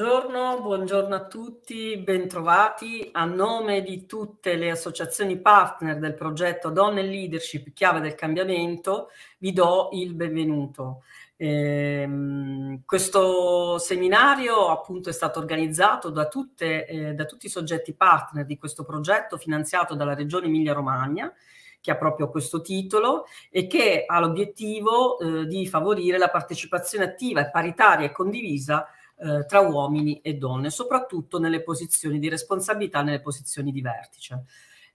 Buongiorno, buongiorno a tutti, bentrovati. A nome di tutte le associazioni partner del progetto Donne Leadership, chiave del cambiamento, vi do il benvenuto. Eh, questo seminario appunto è stato organizzato da, tutte, eh, da tutti i soggetti partner di questo progetto finanziato dalla Regione Emilia-Romagna che ha proprio questo titolo e che ha l'obiettivo eh, di favorire la partecipazione attiva e paritaria e condivisa eh, tra uomini e donne, soprattutto nelle posizioni di responsabilità, nelle posizioni di vertice.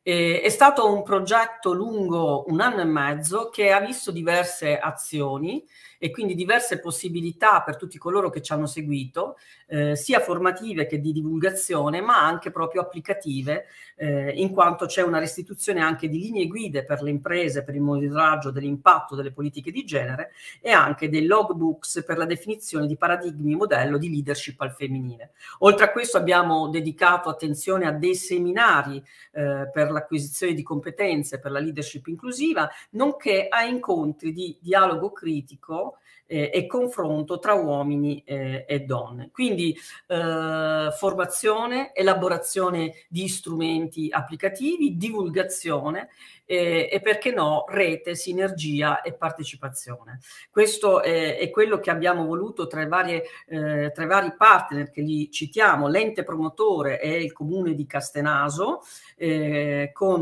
Eh, è stato un progetto lungo un anno e mezzo che ha visto diverse azioni e quindi diverse possibilità per tutti coloro che ci hanno seguito eh, sia formative che di divulgazione, ma anche proprio applicative, eh, in quanto c'è una restituzione anche di linee guide per le imprese, per il monitoraggio dell'impatto delle politiche di genere e anche dei logbooks per la definizione di paradigmi e modello di leadership al femminile. Oltre a questo abbiamo dedicato attenzione a dei seminari eh, per l'acquisizione di competenze, per la leadership inclusiva, nonché a incontri di dialogo critico eh, e confronto tra uomini eh, e donne. Quindi eh, formazione, elaborazione di strumenti applicativi, divulgazione eh, e perché no rete, sinergia e partecipazione. Questo è, è quello che abbiamo voluto tra i, varie, eh, tra i vari partner che li citiamo, l'ente promotore è il comune di Castenaso eh, con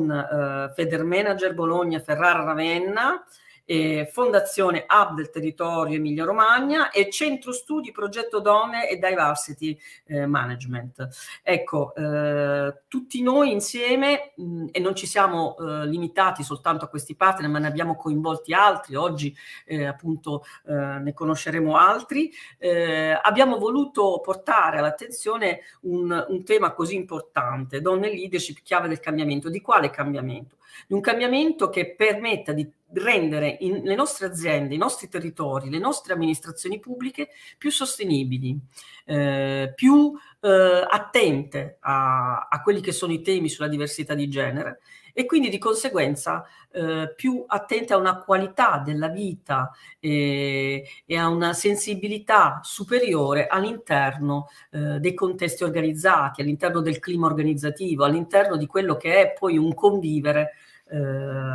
Federmanager Bologna Ferrara Ravenna, eh, Fondazione Hub del Territorio Emilia Romagna e Centro Studi Progetto Donne e Diversity eh, Management. Ecco, eh, tutti noi insieme, mh, mm, e non ci siamo eh, limitati soltanto a questi partner, ma ne abbiamo coinvolti altri, oggi eh, appunto eh, ne conosceremo altri, abbiamo voluto portare all'attenzione un, un tema così importante, donne leadership, chiave del cambiamento. Di quale cambiamento? Di un cambiamento che permetta di rendere in, le nostre aziende, i nostri territori, le nostre amministrazioni pubbliche più sostenibili, eh, più eh, attente a, a, quelli che sono i temi sulla diversità di genere e quindi di conseguenza eh, più attente a una qualità della vita e, eh, e a una sensibilità superiore all'interno eh, dei contesti organizzati, all'interno del clima organizzativo, all'interno di quello che è poi un convivere eh,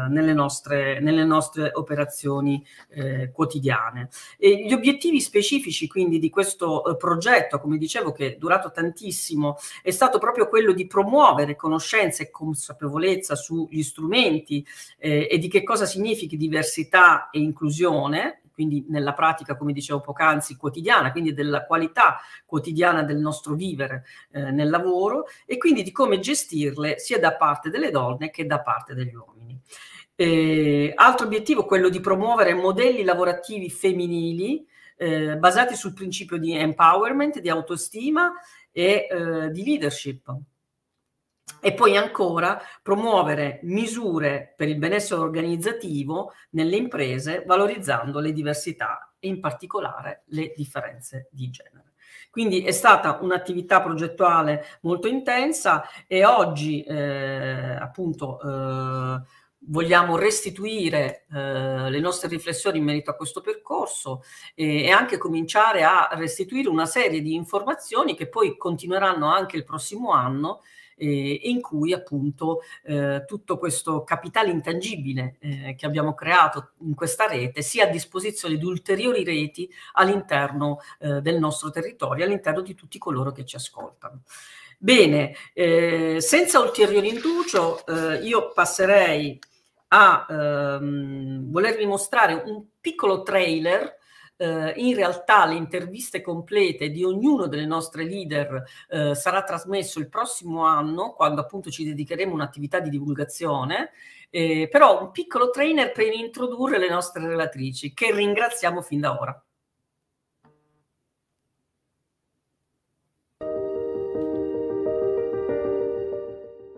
nelle nostre, nelle, nostre, operazioni eh, quotidiane. E gli obiettivi specifici quindi di questo eh, progetto, come dicevo, che è durato tantissimo, è stato proprio quello di promuovere conoscenza e consapevolezza sugli strumenti e di che cosa significhi diversità e inclusione quindi nella pratica, come dicevo poc'anzi, quotidiana, quindi della qualità quotidiana del nostro vivere eh, nel lavoro e quindi di come gestirle sia da parte delle donne che da parte degli uomini. Eh, altro obiettivo è quello di promuovere modelli lavorativi femminili eh, basati sul principio di empowerment, di autostima e eh, di leadership. E poi ancora promuovere misure per il benessere organizzativo nelle imprese valorizzando le diversità e in particolare le differenze di genere. Quindi è stata un'attività progettuale molto intensa e oggi eh, appunto eh, vogliamo restituire eh, le nostre riflessioni in merito a questo percorso eh, e anche cominciare a restituire una serie di informazioni che poi continueranno anche il prossimo anno eh, in cui appunto eh, tutto questo capitale intangibile eh, che abbiamo creato in questa rete sia a disposizione di ulteriori reti all'interno eh, del nostro territorio, all'interno di tutti coloro che ci ascoltano. Bene, eh, senza ulteriore inducio eh, io passerei a ehm, volervi mostrare un piccolo trailer eh, in realtà le interviste complete di ognuno delle nostre leader eh, sarà trasmesso il prossimo anno, quando appunto ci dedicheremo un'attività di divulgazione, eh, però un piccolo trainer per introdurre le nostre relatrici, che ringraziamo fin da ora.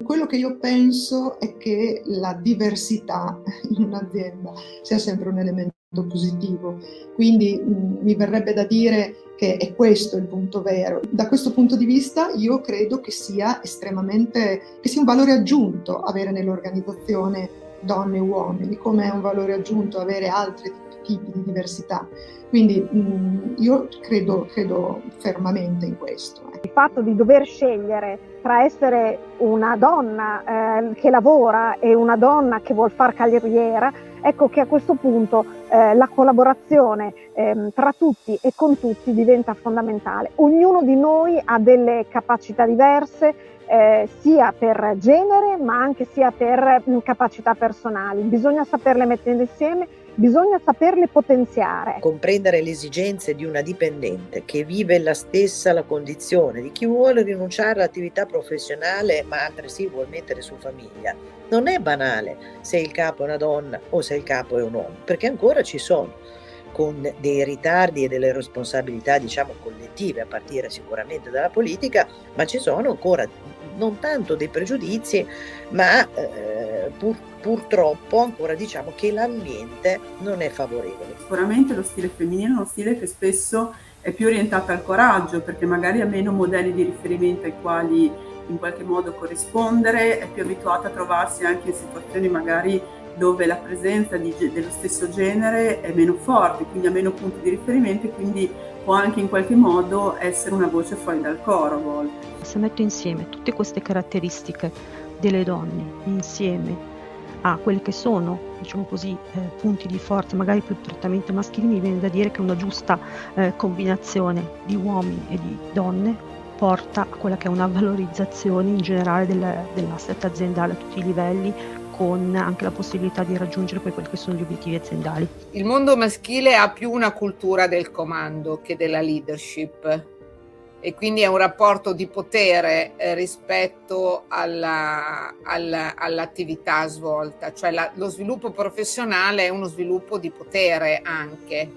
quello che io penso è che la diversità in un'azienda sia sempre un elemento positivo. Quindi mh, mi verrebbe da dire che è questo il punto vero. Da questo punto di vista io credo che sia estremamente, che sia un valore aggiunto avere nell'organizzazione donne e uomini, come è un valore aggiunto avere altre tipi di diversità. Quindi mh, mm, io credo, credo fermamente in questo. Eh. Il fatto di dover scegliere tra essere una donna eh, che lavora e una donna che vuole far carriera, ecco che a questo punto eh, la collaborazione eh, tra tutti e con tutti diventa fondamentale. Ognuno di noi ha delle capacità diverse, eh, sia per genere ma anche sia per mh, mm, capacità personali. Bisogna saperle mettere insieme bisogna saperle potenziare. Comprendere le esigenze di una dipendente che vive la stessa la condizione di chi vuole rinunciare all'attività professionale ma altresì vuole mettere su famiglia. Non è banale se il capo è una donna o se il capo è un uomo, perché ancora ci sono con dei ritardi e delle responsabilità diciamo collettive a partire sicuramente dalla politica, ma ci sono ancora non tanto dei pregiudizi, ma eh, pur, purtroppo ancora diciamo che l'ambiente non è favorevole. Sicuramente lo stile femminile è uno stile che spesso è più orientato al coraggio, perché magari ha meno modelli di riferimento ai quali in qualche modo corrispondere, è più abituata a trovarsi anche in situazioni magari dove la presenza di, dello stesso genere è meno forte, quindi ha meno punti di riferimento e quindi può anche in qualche modo essere una voce fuori dal coro a volte. Se metto insieme tutte queste caratteristiche delle donne insieme a quelli che sono, diciamo così, eh, punti di forza magari più prettamente maschili, mi viene da dire che una giusta eh, combinazione di uomini e di donne porta a quella che è una valorizzazione in generale del, dell'asset aziendale a tutti i livelli, con anche la possibilità di raggiungere poi quelli che sono gli obiettivi aziendali. Il mondo maschile ha più una cultura del comando che della leadership e quindi è un rapporto di potere eh, rispetto alla, alla, all'attività svolta, cioè la, lo sviluppo professionale è uno sviluppo di potere anche.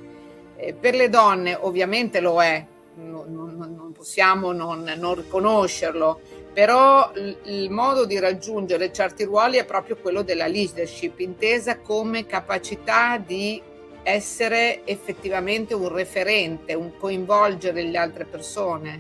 Eh, per le donne ovviamente lo è, non, non, non possiamo non, non riconoscerlo, però il modo di raggiungere certi ruoli è proprio quello della leadership, intesa come capacità di essere effettivamente un referente, un coinvolgere le altre persone,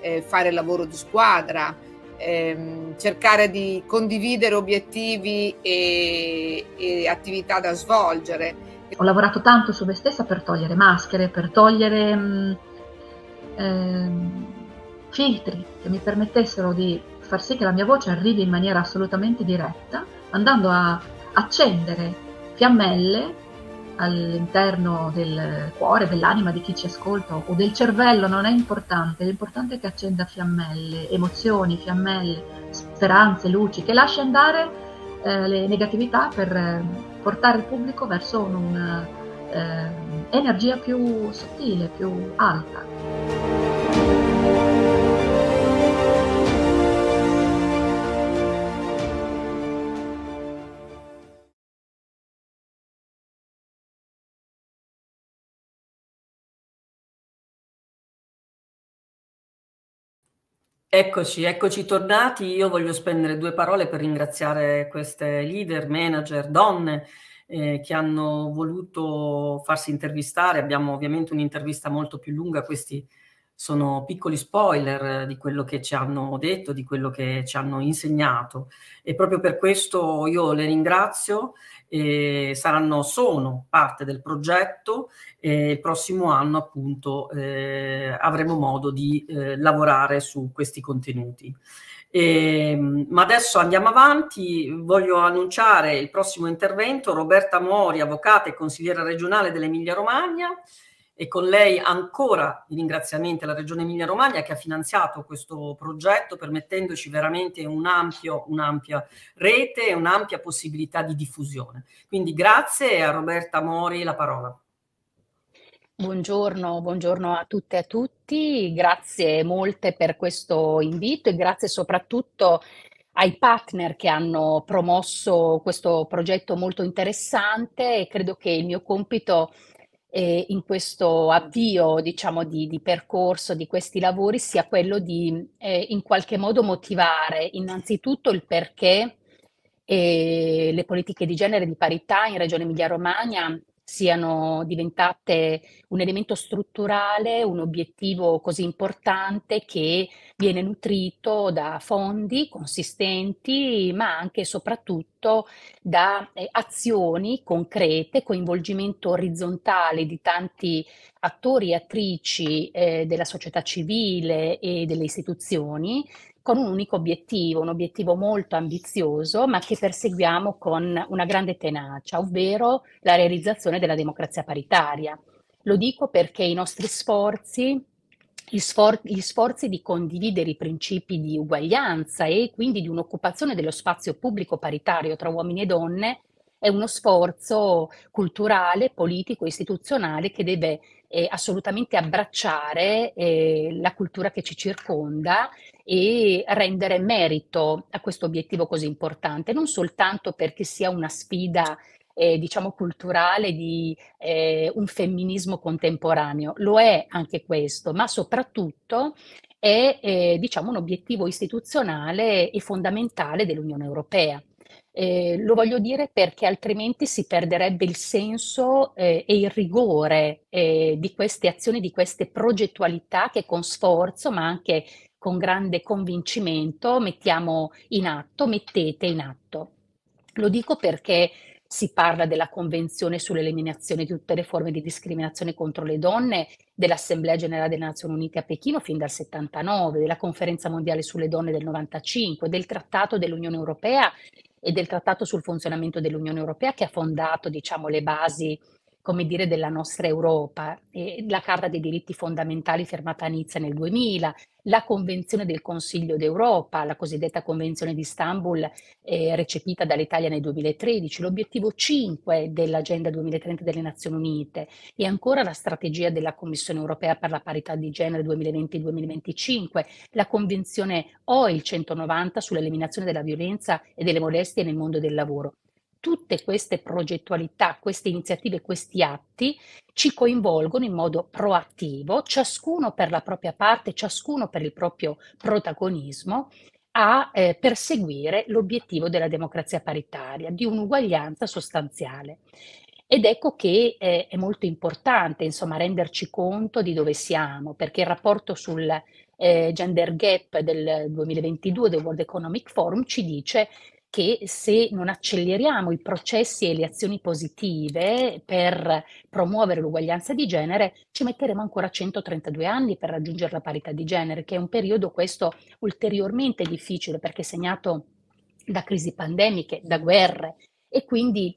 eh, fare lavoro di squadra, ehm, cercare di condividere obiettivi e, e attività da svolgere. Ho lavorato tanto su me stessa per togliere maschere, per togliere... Mh, mm, ehm filtri che mi permettessero di far sì che la mia voce arrivi in maniera assolutamente diretta, andando a accendere fiammelle all'interno del cuore, dell'anima di chi ci ascolta o del cervello, non è importante, l'importante è che accenda fiammelle, emozioni, fiammelle, speranze, luci, che lascia andare eh, le negatività per eh, portare il pubblico verso un'energia eh, più sottile, più alta. Eccoci, eccoci tornati. Io voglio spendere due parole per ringraziare queste leader, manager, donne eh, che hanno voluto farsi intervistare. Abbiamo ovviamente un'intervista molto più lunga, questi sono piccoli spoiler di quello che ci hanno detto, di quello che ci hanno insegnato e proprio per questo io le ringrazio e saranno, sono parte del progetto e il prossimo anno appunto eh, avremo modo di eh, lavorare su questi contenuti. E, ehm, ma adesso andiamo avanti, voglio annunciare il prossimo intervento, Roberta Mori, avvocata e consigliera regionale dell'Emilia Romagna, e con lei ancora i ringraziamenti alla Regione Emilia-Romagna che ha finanziato questo progetto permettendoci veramente un ampio, un'ampia rete e un'ampia possibilità di diffusione. Quindi grazie a Roberta Mori la parola. Buongiorno, buongiorno a tutte e a tutti, grazie molte per questo invito e grazie soprattutto ai partner che hanno promosso questo progetto molto interessante e credo che il mio compito sia eh, in questo avvio diciamo, di, di, percorso di questi lavori sia quello di eh, in qualche modo motivare innanzitutto il perché eh, le politiche di genere di parità in Regione Emilia-Romagna siano diventate un elemento strutturale, un obiettivo così importante che viene nutrito da fondi consistenti, ma anche e soprattutto da eh, azioni concrete, coinvolgimento orizzontale di tanti attori e attrici eh, della società civile e delle istituzioni con un unico obiettivo, un obiettivo molto ambizioso, ma che perseguiamo con una grande tenacia, ovvero la realizzazione della democrazia paritaria. Lo dico perché i nostri sforzi, gli, sfor- gli sforzi di condividere i principi di uguaglianza e quindi di un'occupazione dello spazio pubblico paritario tra uomini e donne, è uno sforzo culturale, politico, istituzionale che deve eh, assolutamente abbracciare eh, la cultura che ci circonda e rendere merito a questo obiettivo così importante, non soltanto perché sia una sfida eh, diciamo culturale di eh, un femminismo contemporaneo, lo è anche questo, ma soprattutto è eh, diciamo un obiettivo istituzionale e fondamentale dell'Unione Europea. Eh, lo voglio dire perché altrimenti si perderebbe il senso eh, e il rigore eh, di queste azioni, di queste progettualità che con sforzo ma anche con grande convincimento mettiamo in atto, mettete in atto. Lo dico perché si parla della Convenzione sull'eliminazione di tutte le forme di discriminazione contro le donne dell'Assemblea Generale delle Nazioni Unite a Pechino fin dal 79, della Conferenza Mondiale sulle Donne del 95, del Trattato dell'Unione Europea e del Trattato sul funzionamento dell'Unione Europea che ha fondato diciamo, le basi come dire, della nostra Europa, eh, la Carta dei diritti fondamentali fermata a Nizza nel 2000, la Convenzione del Consiglio d'Europa, la cosiddetta Convenzione di Istanbul eh, recepita dall'Italia nel 2013, l'obiettivo 5 dell'Agenda 2030 delle Nazioni Unite e ancora la strategia della Commissione europea per la parità di genere 2020-2025, la Convenzione OIL 190 sull'eliminazione della violenza e delle molestie nel mondo del lavoro tutte queste progettualità, queste iniziative, questi atti ci coinvolgono in modo proattivo, ciascuno per la propria parte, ciascuno per il proprio protagonismo a eh, perseguire l'obiettivo della democrazia paritaria, di un'uguaglianza sostanziale. Ed ecco che eh, è molto importante, insomma, renderci conto di dove siamo, perché il rapporto sul eh, gender gap del 2022 del World Economic Forum ci dice che se non acceleriamo i processi e le azioni positive per promuovere l'uguaglianza di genere, ci metteremo ancora 132 anni per raggiungere la parità di genere, che è un periodo questo ulteriormente difficile perché segnato da crisi pandemiche, da guerre e quindi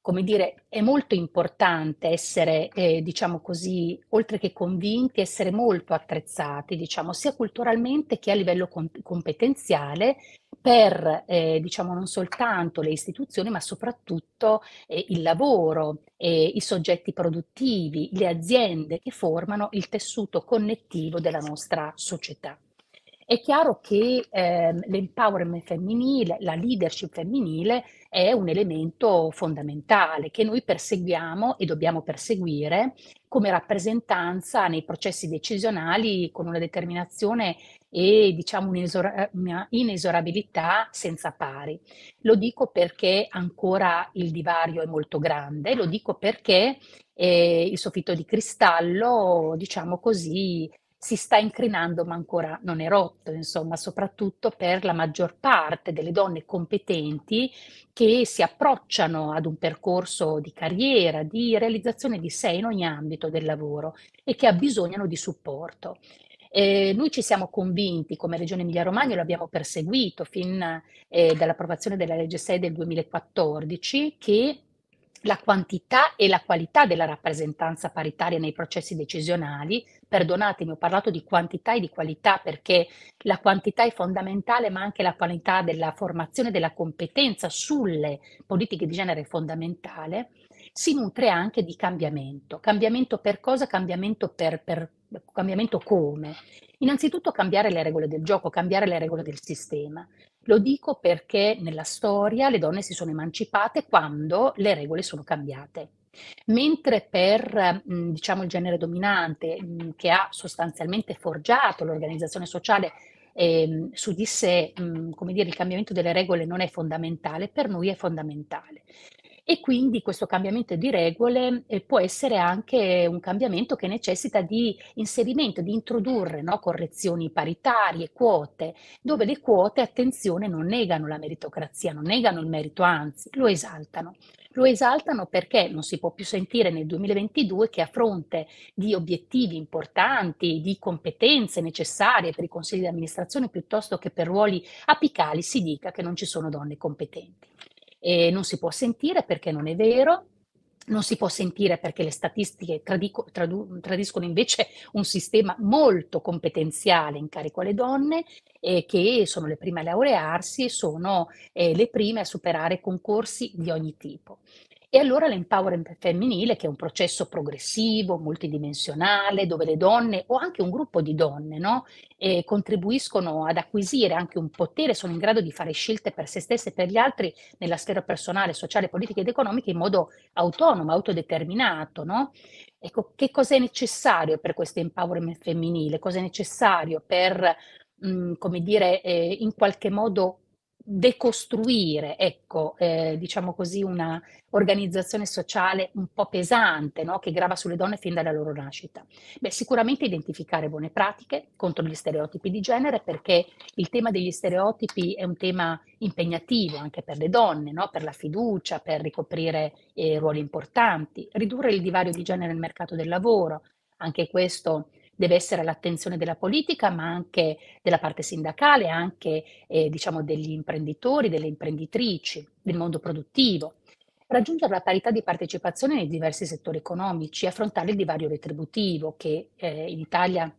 come dire, è molto importante essere, eh, diciamo così, oltre che convinti, essere molto attrezzati, diciamo, sia culturalmente che a livello com- competenziale per eh, diciamo non soltanto le istituzioni ma soprattutto eh, il lavoro, eh, i soggetti produttivi, le aziende che formano il tessuto connettivo della nostra società. È chiaro che ehm, l'empowerment femminile, la leadership femminile è un elemento fondamentale che noi perseguiamo e dobbiamo perseguire come rappresentanza nei processi decisionali con una determinazione e diciamo una inesorabilità senza pari. Lo dico perché ancora il divario è molto grande, lo dico perché eh, il soffitto di cristallo, diciamo così, si sta incrinando ma ancora non è rotto, insomma, soprattutto per la maggior parte delle donne competenti che si approcciano ad un percorso di carriera, di realizzazione di sé in ogni ambito del lavoro e che ha bisogno di supporto. Eh, noi ci siamo convinti come Regione Emilia-Romagna, lo abbiamo perseguito fin eh, dall'approvazione della legge 6 del 2014, che la quantità e la qualità della rappresentanza paritaria nei processi decisionali. Perdonatemi, ho parlato di quantità e di qualità perché la quantità è fondamentale, ma anche la qualità della formazione e della competenza sulle politiche di genere è fondamentale. Si nutre anche di cambiamento. Cambiamento per cosa? Cambiamento per, per cambiamento come? Innanzitutto cambiare le regole del gioco, cambiare le regole del sistema. Lo dico perché nella storia le donne si sono emancipate quando le regole sono cambiate. Mentre per mm, diciamo, il genere dominante mm, che ha sostanzialmente forgiato l'organizzazione sociale eh, su di sé, mm, come dire, il cambiamento delle regole non è fondamentale, per noi è fondamentale e quindi questo cambiamento di regole eh, può essere anche un cambiamento che necessita di inserimento, di introdurre no? correzioni paritarie, quote, dove le quote, attenzione, non negano la meritocrazia, non negano il merito, anzi lo esaltano. Lo esaltano perché non si può più sentire nel 2022 che a fronte di obiettivi importanti, di competenze necessarie per i consigli di amministrazione piuttosto che per ruoli apicali si dica che non ci sono donne competenti. E non si può sentire perché non è vero, non si può sentire perché le statistiche tradico, tradu, tradiscono invece un sistema molto competenziale in carico alle donne eh, che sono le prime a laurearsi e sono eh, le prime a superare concorsi di ogni tipo. E allora l'empowerment femminile, che è un processo progressivo, multidimensionale, dove le donne o anche un gruppo di donne no, eh, contribuiscono ad acquisire anche un potere, sono in grado di fare scelte per se stesse e per gli altri nella sfera personale, sociale, politica ed economica in modo autonomo, autodeterminato. No? Ecco, che cosa è necessario per questo empowerment femminile? Cosa è necessario per, mh, mm, come dire, eh, in qualche modo decostruire, ecco, eh, diciamo così, una organizzazione sociale un po' pesante no? che grava sulle donne fin dalla loro nascita? Beh, sicuramente identificare buone pratiche contro gli stereotipi di genere perché il tema degli stereotipi è un tema impegnativo anche per le donne, no? per la fiducia, per ricoprire eh, ruoli importanti, ridurre il divario di genere nel mercato del lavoro, anche questo deve essere all'attenzione della politica, ma anche della parte sindacale, anche eh, diciamo degli imprenditori, delle imprenditrici, del mondo produttivo. Raggiungere la parità di partecipazione nei diversi settori economici, affrontare il divario retributivo che eh, in Italia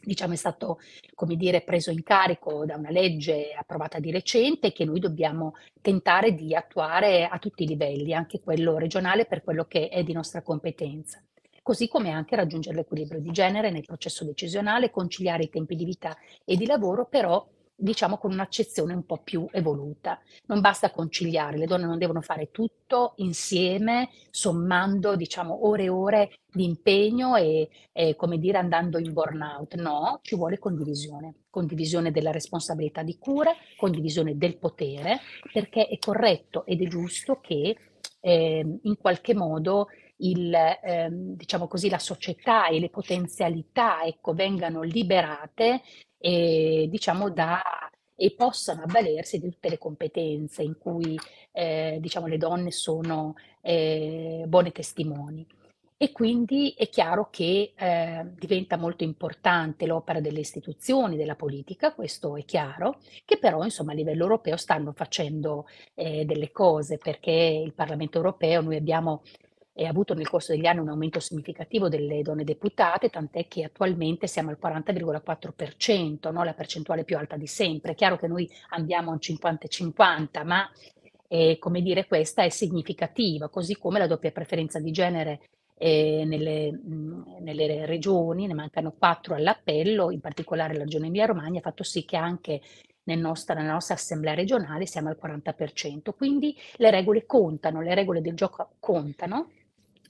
diciamo, è stato come dire, preso in carico da una legge approvata di recente che noi dobbiamo tentare di attuare a tutti i livelli, anche quello regionale per quello che è di nostra competenza così come anche raggiungere l'equilibrio di genere nel processo decisionale, conciliare i tempi di vita e di lavoro, però diciamo con un'accezione un po' più evoluta. Non basta conciliare, le donne non devono fare tutto insieme, sommando diciamo ore e ore di impegno e, e come dire andando in burnout, no, ci vuole condivisione, condivisione della responsabilità di cura, condivisione del potere, perché è corretto ed è giusto che eh, in qualche modo il, ehm, diciamo così, la società e le potenzialità ecco, vengano liberate e, diciamo, da, e possano avvalersi di tutte le competenze in cui eh, diciamo, le donne sono eh, buone testimoni. E quindi è chiaro che eh, diventa molto importante l'opera delle istituzioni, della politica, questo è chiaro, che però insomma, a livello europeo stanno facendo eh, delle cose, perché il Parlamento europeo, noi abbiamo e ha avuto nel corso degli anni un aumento significativo delle donne deputate, tant'è che attualmente siamo al 40,4%, no? la percentuale più alta di sempre. È chiaro che noi andiamo a un 50-50, ma eh, come dire, questa è significativa, così come la doppia preferenza di genere eh, nelle, mh, nelle, regioni, ne mancano quattro all'appello, in particolare la regione Emilia-Romagna, ha fatto sì che anche nel nostra, nella nostra assemblea regionale siamo al 40%. Quindi le regole contano, le regole del gioco contano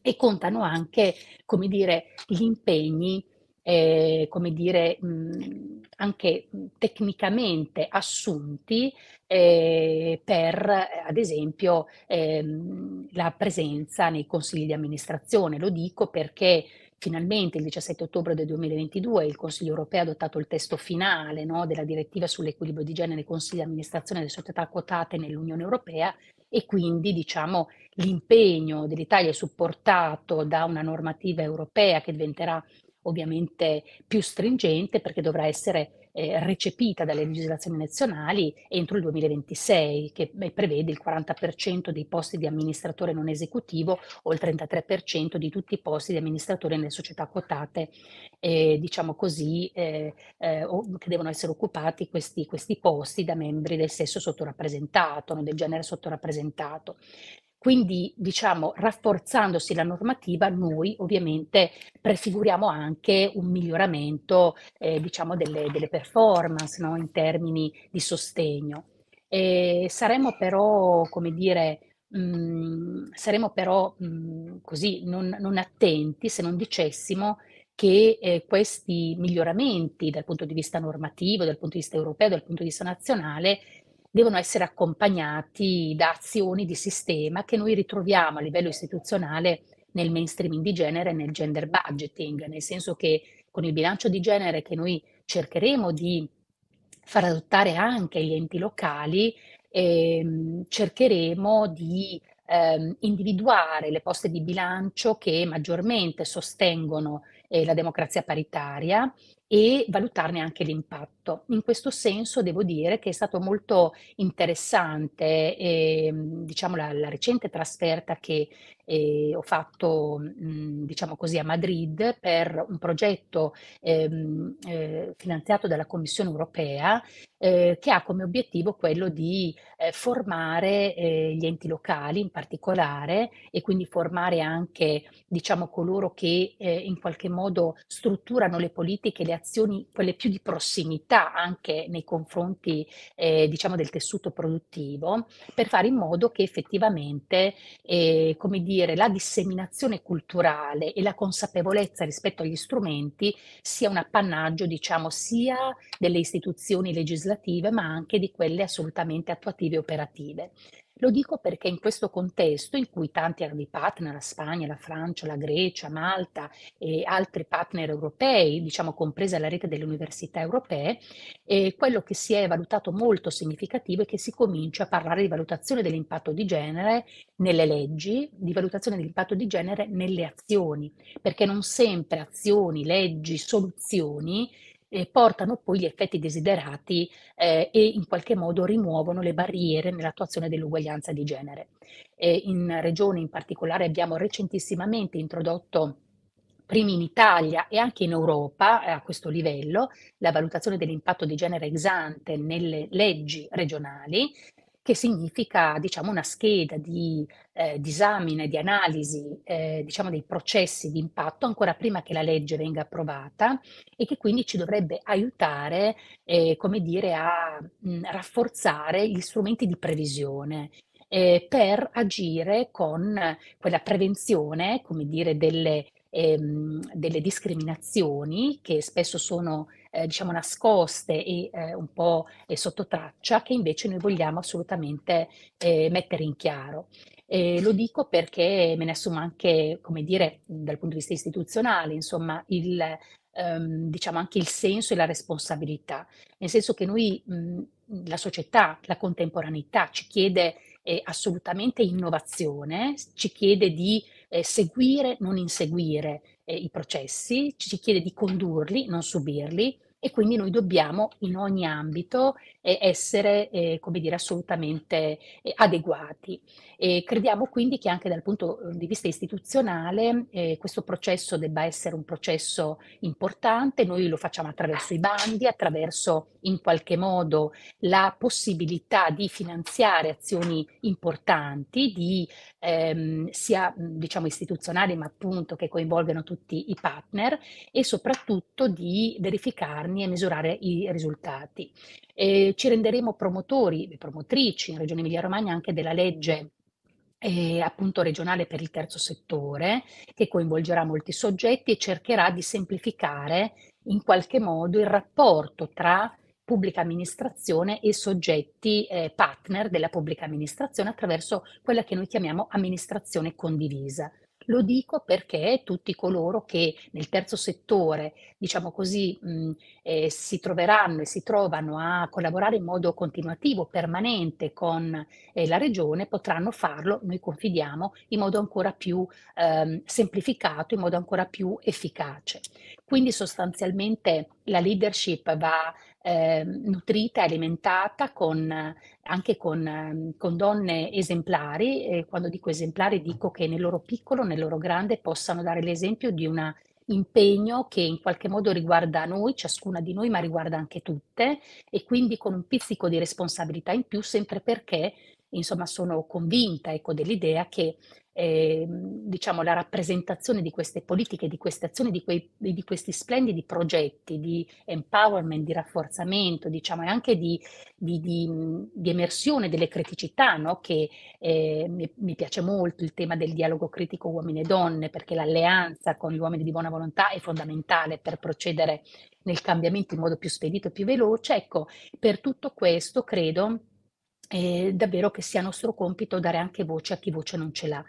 e contano anche, come dire, gli impegni, eh, come dire, mh, anche tecnicamente assunti eh, per, ad esempio, ehm, la presenza nei consigli di amministrazione. Lo dico perché Finalmente il 17 ottobre del 2022 il Consiglio europeo ha adottato il testo finale no, della direttiva sull'equilibrio di genere nei consigli di amministrazione delle società quotate nell'Unione europea e quindi diciamo, l'impegno dell'Italia è supportato da una normativa europea che diventerà ovviamente più stringente perché dovrà essere eh, recepita dalle legislazioni nazionali entro il 2026, che beh, prevede il 40% dei posti di amministratore non esecutivo o il 33% di tutti i posti di amministratore nelle società quotate, eh, diciamo così, eh, eh che devono essere occupati questi, questi posti da membri del sesso sottorappresentato, no, del genere sottorappresentato. Quindi, diciamo, rafforzandosi la normativa, noi ovviamente prefiguriamo anche un miglioramento eh, diciamo delle, delle performance no? in termini di sostegno. E saremmo però, come dire, mh, mm, saremmo però mh, mm, così non, non attenti se non dicessimo che eh, questi miglioramenti dal punto di vista normativo, dal punto di vista europeo, dal punto di vista nazionale, devono essere accompagnati da azioni di sistema che noi ritroviamo a livello istituzionale nel mainstreaming di genere e nel gender budgeting, nel senso che con il bilancio di genere che noi cercheremo di far adottare anche gli enti locali, ehm, cercheremo di ehm, individuare le poste di bilancio che maggiormente sostengono eh, la democrazia paritaria e valutarne anche l'impatto prodotto. In questo senso devo dire che è stato molto interessante eh, diciamo, la, la, recente trasferta che eh, ho fatto mh, mm, diciamo così, a Madrid per un progetto ehm, eh, finanziato dalla Commissione europea eh, che ha come obiettivo quello di eh, formare eh, gli enti locali in particolare e quindi formare anche diciamo, coloro che in qualche modo strutturano le politiche, le azioni, quelle più di prossimità critica anche nei confronti eh, diciamo del tessuto produttivo per fare in modo che effettivamente eh, come dire, la disseminazione culturale e la consapevolezza rispetto agli strumenti sia un appannaggio diciamo sia delle istituzioni legislative ma anche di quelle assolutamente attuative e operative. Lo dico perché in questo contesto in cui tanti erano i partner, la Spagna, la Francia, la Grecia, Malta e altri partner europei, diciamo compresa la rete delle università europee, eh, quello che si è valutato molto significativo è che si comincia a parlare di valutazione dell'impatto di genere nelle leggi, di valutazione dell'impatto di genere nelle azioni, perché non sempre azioni, leggi, soluzioni eh, portano poi gli effetti desiderati eh, e in qualche modo rimuovono le barriere nell'attuazione dell'uguaglianza di genere. E in regione in particolare abbiamo recentissimamente introdotto primi in Italia e anche in Europa eh, a questo livello, la valutazione dell'impatto di genere ex ante nelle leggi regionali che significa diciamo, una scheda di, eh, di di analisi eh, diciamo, dei processi di impatto ancora prima che la legge venga approvata e che quindi ci dovrebbe aiutare eh, come dire, a mh, mm, rafforzare gli strumenti di previsione. Eh, per agire con quella prevenzione, come dire, delle, ehm, delle discriminazioni che spesso sono eh, diciamo nascoste e eh, un po' sotto traccia che invece noi vogliamo assolutamente eh, mettere in chiaro. E lo dico perché me ne assumo anche, come dire, dal punto di vista istituzionale, insomma, il, ehm, diciamo anche il senso e la responsabilità, nel senso che noi, mh, mhmm, la società, la contemporaneità ci chiede eh, assolutamente innovazione, ci chiede di eh, seguire, non inseguire, eh, i processi, ci si chiede di condurli, non subirli e quindi noi dobbiamo in ogni ambito essere, eh, come dire, assolutamente eh, adeguati. E crediamo quindi che anche dal punto eh, di vista istituzionale eh, questo processo debba essere un processo importante, noi lo facciamo attraverso i bandi, attraverso in qualche modo la possibilità di finanziare azioni importanti, di, ehm, sia diciamo istituzionali ma appunto che coinvolgano tutti i partner e soprattutto di verificarne e misurare i risultati. Eh, ci renderemo promotori e promotrici in Regione Emilia-Romagna anche della legge eh, appunto regionale per il terzo settore, che coinvolgerà molti soggetti e cercherà di semplificare in qualche modo il rapporto tra pubblica amministrazione e soggetti eh, partner della pubblica amministrazione attraverso quella che noi chiamiamo amministrazione condivisa. Lo dico perché tutti coloro che nel terzo settore, diciamo così, mh, eh, si troveranno e si trovano a collaborare in modo continuativo, permanente con eh, la Regione, potranno farlo, noi confidiamo, in modo ancora più ehm, semplificato, in modo ancora più efficace. Quindi sostanzialmente la leadership va eh, nutrita, alimentata con anche con, ehm, con donne esemplari, e quando dico esemplari dico che nel loro piccolo, nel loro grande possano dare l'esempio di un impegno che in qualche modo riguarda noi, ciascuna di noi, ma riguarda anche tutte e quindi con un pizzico di responsabilità in più, sempre perché insomma sono convinta ecco, dell'idea che eh, diciamo, la rappresentazione di queste politiche, di queste azioni, di, quei, di, questi splendidi progetti di empowerment, di rafforzamento, diciamo, e anche di, di, di emersione delle criticità, no? che eh, mi, mi, piace molto il tema del dialogo critico uomini e donne, perché l'alleanza con gli uomini di buona volontà è fondamentale per procedere nel cambiamento in modo più spedito e più veloce. Ecco, per tutto questo credo eh, davvero che sia nostro compito dare anche voce a chi voce non ce l'ha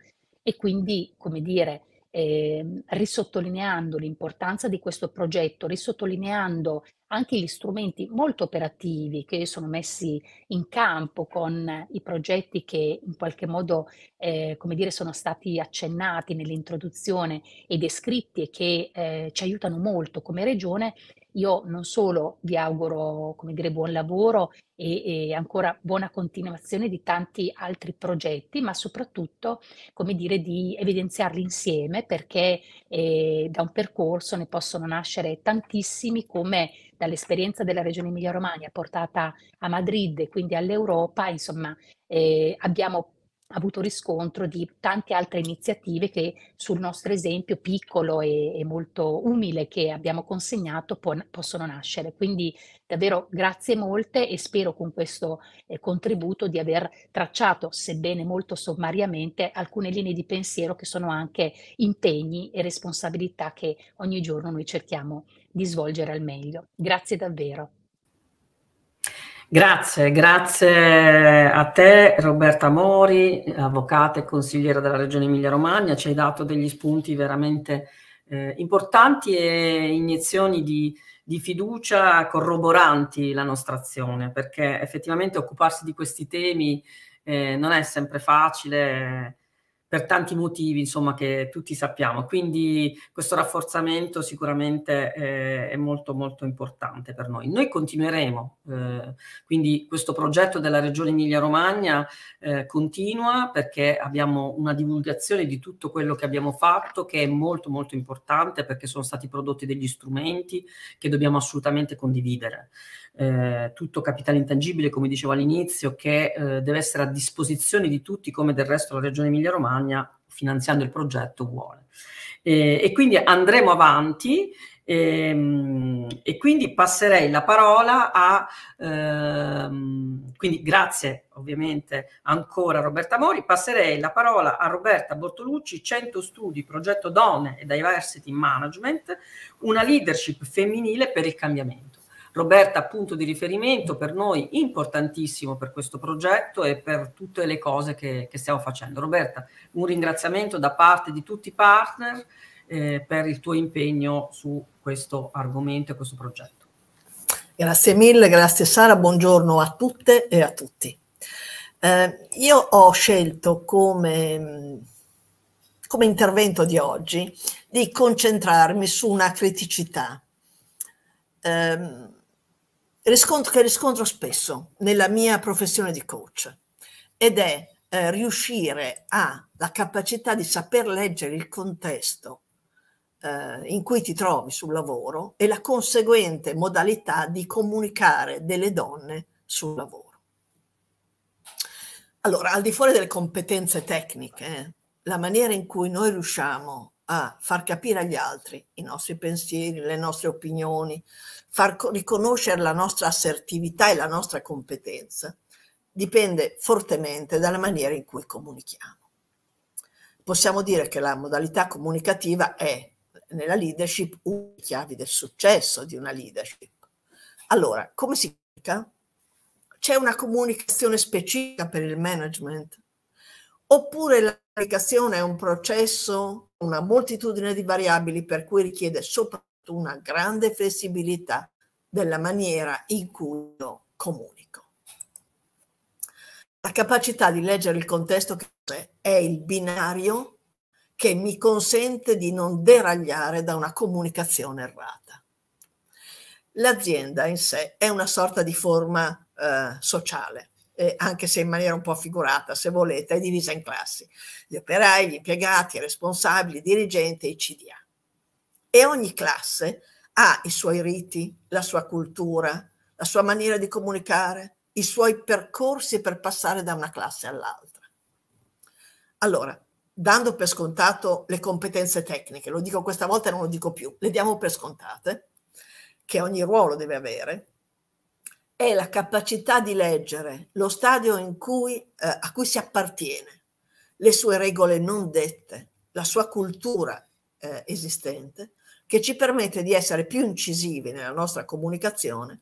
e quindi, come dire, eh, risottolineando l'importanza di questo progetto, risottolineando anche gli strumenti molto operativi che sono messi in campo con i progetti che in qualche modo, eh, come dire, sono stati accennati nell'introduzione e descritti e che eh, ci aiutano molto come regione, io non solo vi auguro, come dire, buon lavoro e, e ancora buona continuazione di tanti altri progetti, ma soprattutto, come dire, di evidenziarli insieme perché eh, da un percorso ne possono nascere tantissimi come dall'esperienza della Regione Emilia-Romagna portata a Madrid e quindi all'Europa, insomma, eh, abbiamo avuto riscontro di tante altre iniziative che sul nostro esempio piccolo e, e molto umile che abbiamo consegnato po- possono nascere. Quindi davvero grazie molte e spero con questo eh, contributo di aver tracciato, sebbene molto sommariamente, alcune linee di pensiero che sono anche impegni e responsabilità che ogni giorno noi cerchiamo di svolgere al meglio. Grazie davvero. Grazie, grazie a te Roberta Mori, avvocata e consigliera della Regione Emilia-Romagna, ci hai dato degli spunti veramente eh, importanti e iniezioni di, di fiducia corroboranti la nostra azione, perché effettivamente occuparsi di questi temi eh, non è sempre facile per tanti motivi insomma che tutti sappiamo quindi questo rafforzamento sicuramente eh, è molto molto importante per noi noi continueremo eh, quindi questo progetto della regione Emilia Romagna eh, continua perché abbiamo una divulgazione di tutto quello che abbiamo fatto che è molto molto importante perché sono stati prodotti degli strumenti che dobbiamo assolutamente condividere eh, tutto capitale intangibile, come dicevo all'inizio, che eh, deve essere a disposizione di tutti, come del resto la Regione Emilia-Romagna, finanziando il progetto, vuole. Eh, e quindi andremo avanti ehm, e quindi passerei la parola a... Ehm, quindi grazie ovviamente ancora Roberta Mori, passerei la parola a Roberta Bortolucci, 100 studi, progetto Donne e Diversity Management, una leadership femminile per il cambiamento. Roberta punto di riferimento per noi importantissimo per questo progetto e per tutte le cose che, che stiamo facendo. Roberta, un ringraziamento da parte di tutti i partner eh, per il tuo impegno su questo argomento e questo progetto. Grazie mille, grazie Sara, buongiorno a tutte e a tutti. Eh, io ho scelto come, come intervento di oggi di concentrarmi su una criticità. Um, riscontro, che riscontro spesso nella mia professione di coach ed è eh, riuscire alla capacità di saper leggere il contesto eh, in cui ti trovi sul lavoro e la conseguente modalità di comunicare delle donne sul lavoro. Allora, al di fuori delle competenze tecniche, eh, la maniera in cui noi riusciamo a far capire agli altri i nostri pensieri, le nostre opinioni, far riconoscere la nostra assertività e la nostra competenza, dipende fortemente dalla maniera in cui comunichiamo. Possiamo dire che la modalità comunicativa è nella leadership una delle chiavi del successo di una leadership. Allora, come si comunica? C'è una comunicazione specifica per il management? Oppure la comunicazione è un processo una moltitudine di variabili per cui richiede soprattutto una grande flessibilità della maniera in cui io comunico. La capacità di leggere il contesto che c'è è il binario che mi consente di non deragliare da una comunicazione errata. L'azienda in sé è una sorta di forma eh, sociale eh, anche se in maniera un po' figurata, se volete, è divisa in classi. Gli operai, gli impiegati, i responsabili, i dirigenti i CDA. E ogni classe ha i suoi riti, la sua cultura, la sua maniera di comunicare, i suoi percorsi per passare da una classe all'altra. Allora, dando per scontato le competenze tecniche, lo dico questa volta e non lo dico più, le diamo per scontate, che ogni ruolo deve avere, è la capacità di leggere lo stadio cui, eh, a cui si appartiene, le sue regole non dette, la sua cultura eh, esistente, che ci permette di essere più incisivi nella nostra comunicazione,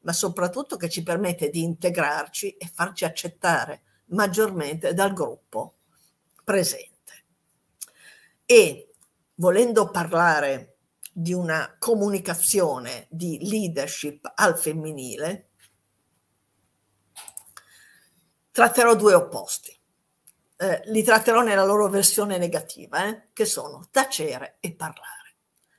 ma soprattutto che ci permette di integrarci e farci accettare maggiormente dal gruppo presente. E volendo parlare di una comunicazione di leadership al femminile, tratterò due opposti. Eh, li tratterò nella loro versione negativa, eh, che sono tacere e parlare.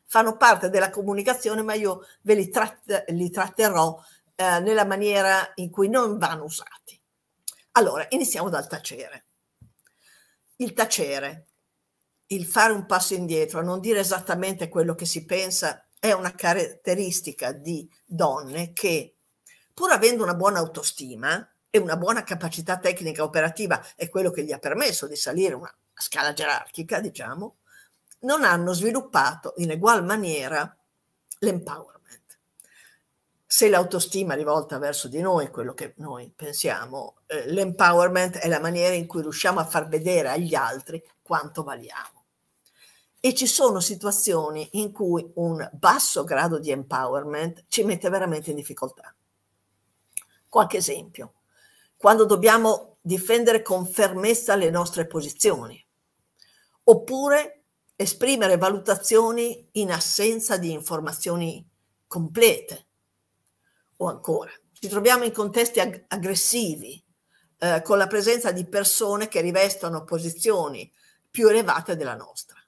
Fanno parte della comunicazione, ma io ve li, tratt li tratterò eh, nella maniera in cui non vanno usati. Allora, iniziamo dal tacere. Il tacere il fare un passo indietro, non dire esattamente quello che si pensa, è una caratteristica di donne che, pur avendo una buona autostima e una buona capacità tecnica operativa, è quello che gli ha permesso di salire una scala gerarchica, diciamo, non hanno sviluppato in egual maniera l'empowerment se l'autostima è rivolta verso di noi, quello che noi pensiamo, eh, l'empowerment è la maniera in cui riusciamo a far vedere agli altri quanto valiamo. E ci sono situazioni in cui un basso grado di empowerment ci mette veramente in difficoltà. Qualche esempio, quando dobbiamo difendere con fermezza le nostre posizioni, oppure esprimere valutazioni in assenza di informazioni complete o ancora. Ci troviamo in contesti ag aggressivi, eh, con la presenza di persone che rivestono posizioni più elevate della nostra.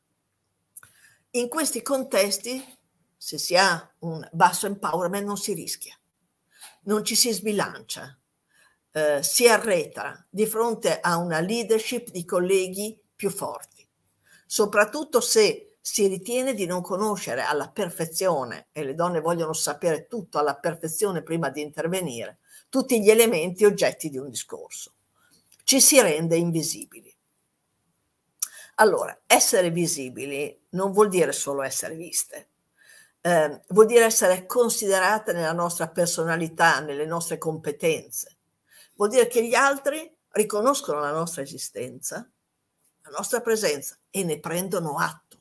In questi contesti, se si ha un basso empowerment, non si rischia, non ci si sbilancia, eh, si arretra di fronte a una leadership di colleghi più forti, soprattutto se si ritiene di non conoscere alla perfezione, e le donne vogliono sapere tutto alla perfezione prima di intervenire, tutti gli elementi oggetti di un discorso. Ci si rende invisibili. Allora, essere visibili non vuol dire solo essere viste, eh, vuol dire essere considerate nella nostra personalità, nelle nostre competenze, vuol dire che gli altri riconoscono la nostra esistenza, la nostra presenza e ne prendono atto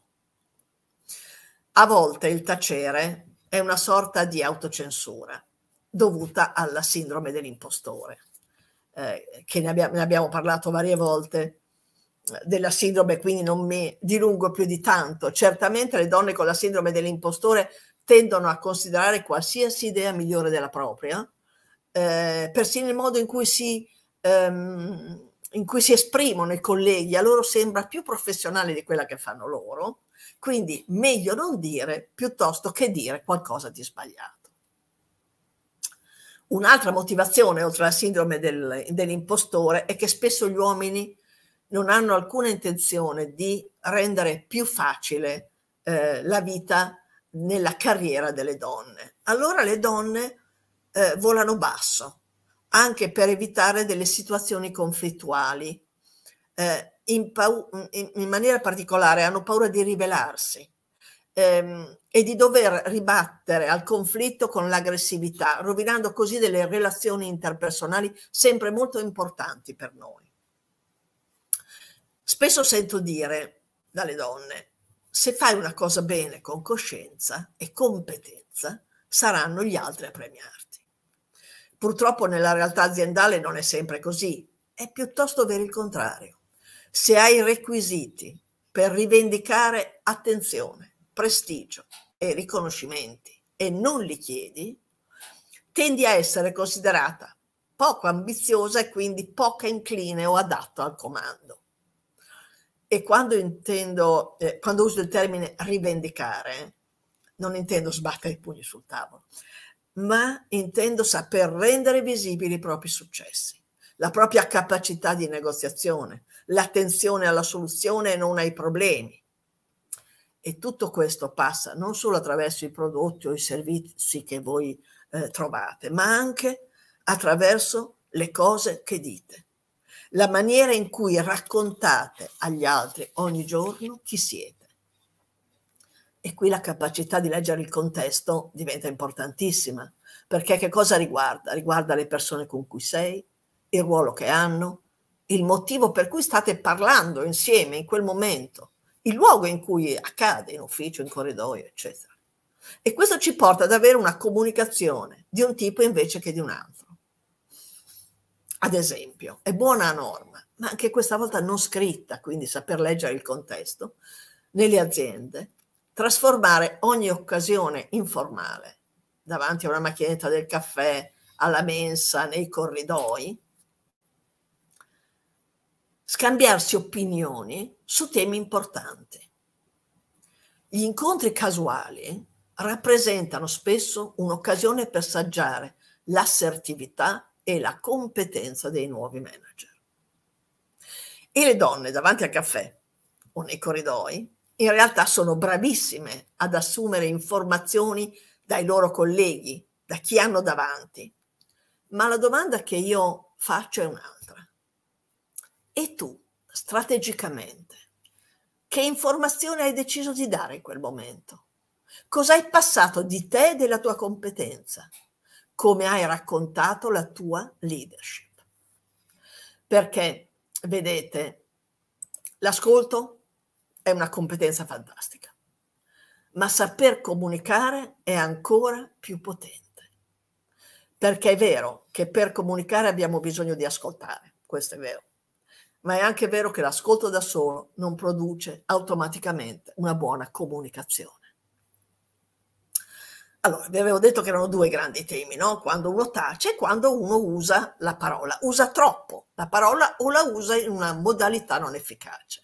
a volte il tacere è una sorta di autocensura dovuta alla sindrome dell'impostore, eh, che ne, abbia, ne, abbiamo parlato varie volte eh, della sindrome, quindi non mi dilungo più di tanto. Certamente le donne con la sindrome dell'impostore tendono a considerare qualsiasi idea migliore della propria, eh, persino il modo in cui si ehm, in cui si esprimono i colleghi a loro sembra più professionale di quella che fanno loro quindi meglio non dire piuttosto che dire qualcosa di sbagliato. Un'altra motivazione, oltre alla sindrome del, dell'impostore, è che spesso gli uomini non hanno alcuna intenzione di rendere più facile eh, la vita nella carriera delle donne. Allora le donne eh, volano basso, anche per evitare delle situazioni conflittuali. Eh, in, in, in maniera particolare hanno paura di rivelarsi ehm, e di dover ribattere al conflitto con l'aggressività, rovinando così delle relazioni interpersonali sempre molto importanti per noi. Spesso sento dire dalle donne, se fai una cosa bene con coscienza e competenza, saranno gli altri a premiarti. Purtroppo nella realtà aziendale non è sempre così, è piuttosto vero il contrario se hai requisiti per rivendicare attenzione, prestigio e riconoscimenti e non li chiedi, tendi a essere considerata poco ambiziosa e quindi poco incline o adatta al comando. E quando, intendo, eh, quando uso il termine rivendicare, non intendo sbattere i pugni sul tavolo, ma intendo saper rendere visibili i propri successi, la propria capacità di negoziazione, l'attenzione alla soluzione e non ai problemi. E tutto questo passa non solo attraverso i prodotti o i servizi che voi eh, trovate, ma anche attraverso le cose che dite, la maniera in cui raccontate agli altri ogni giorno chi siete. E qui la capacità di leggere il contesto diventa importantissima, perché che cosa riguarda? Riguarda le persone con cui sei, il ruolo che hanno, il motivo per cui state parlando insieme in quel momento, il luogo in cui accade, in ufficio, in corridoio, eccetera. E questo ci porta ad avere una comunicazione di un tipo invece che di un altro. Ad esempio, è buona norma, ma anche questa volta non scritta, quindi saper leggere il contesto, nelle aziende, trasformare ogni occasione informale, davanti a una macchinetta del caffè, alla mensa, nei corridoi, scambiarsi opinioni su temi importanti. Gli incontri casuali rappresentano spesso un'occasione per saggiare l'assertività e la competenza dei nuovi manager. E le donne davanti al caffè o nei corridoi in realtà sono bravissime ad assumere informazioni dai loro colleghi, da chi hanno davanti. Ma la domanda che io faccio è un'altra. E tu, strategicamente, che informazione hai deciso di dare in quel momento? Cosa hai passato di te e della tua competenza? Come hai raccontato la tua leadership? Perché, vedete, l'ascolto è una competenza fantastica, ma saper comunicare è ancora più potente. Perché è vero che per comunicare abbiamo bisogno di ascoltare, questo è vero ma è anche vero che l'ascolto da solo non produce automaticamente una buona comunicazione. Allora, vi avevo detto che erano due grandi temi, no? Quando uno tace e quando uno usa la parola, usa troppo la parola o la usa in una modalità non efficace.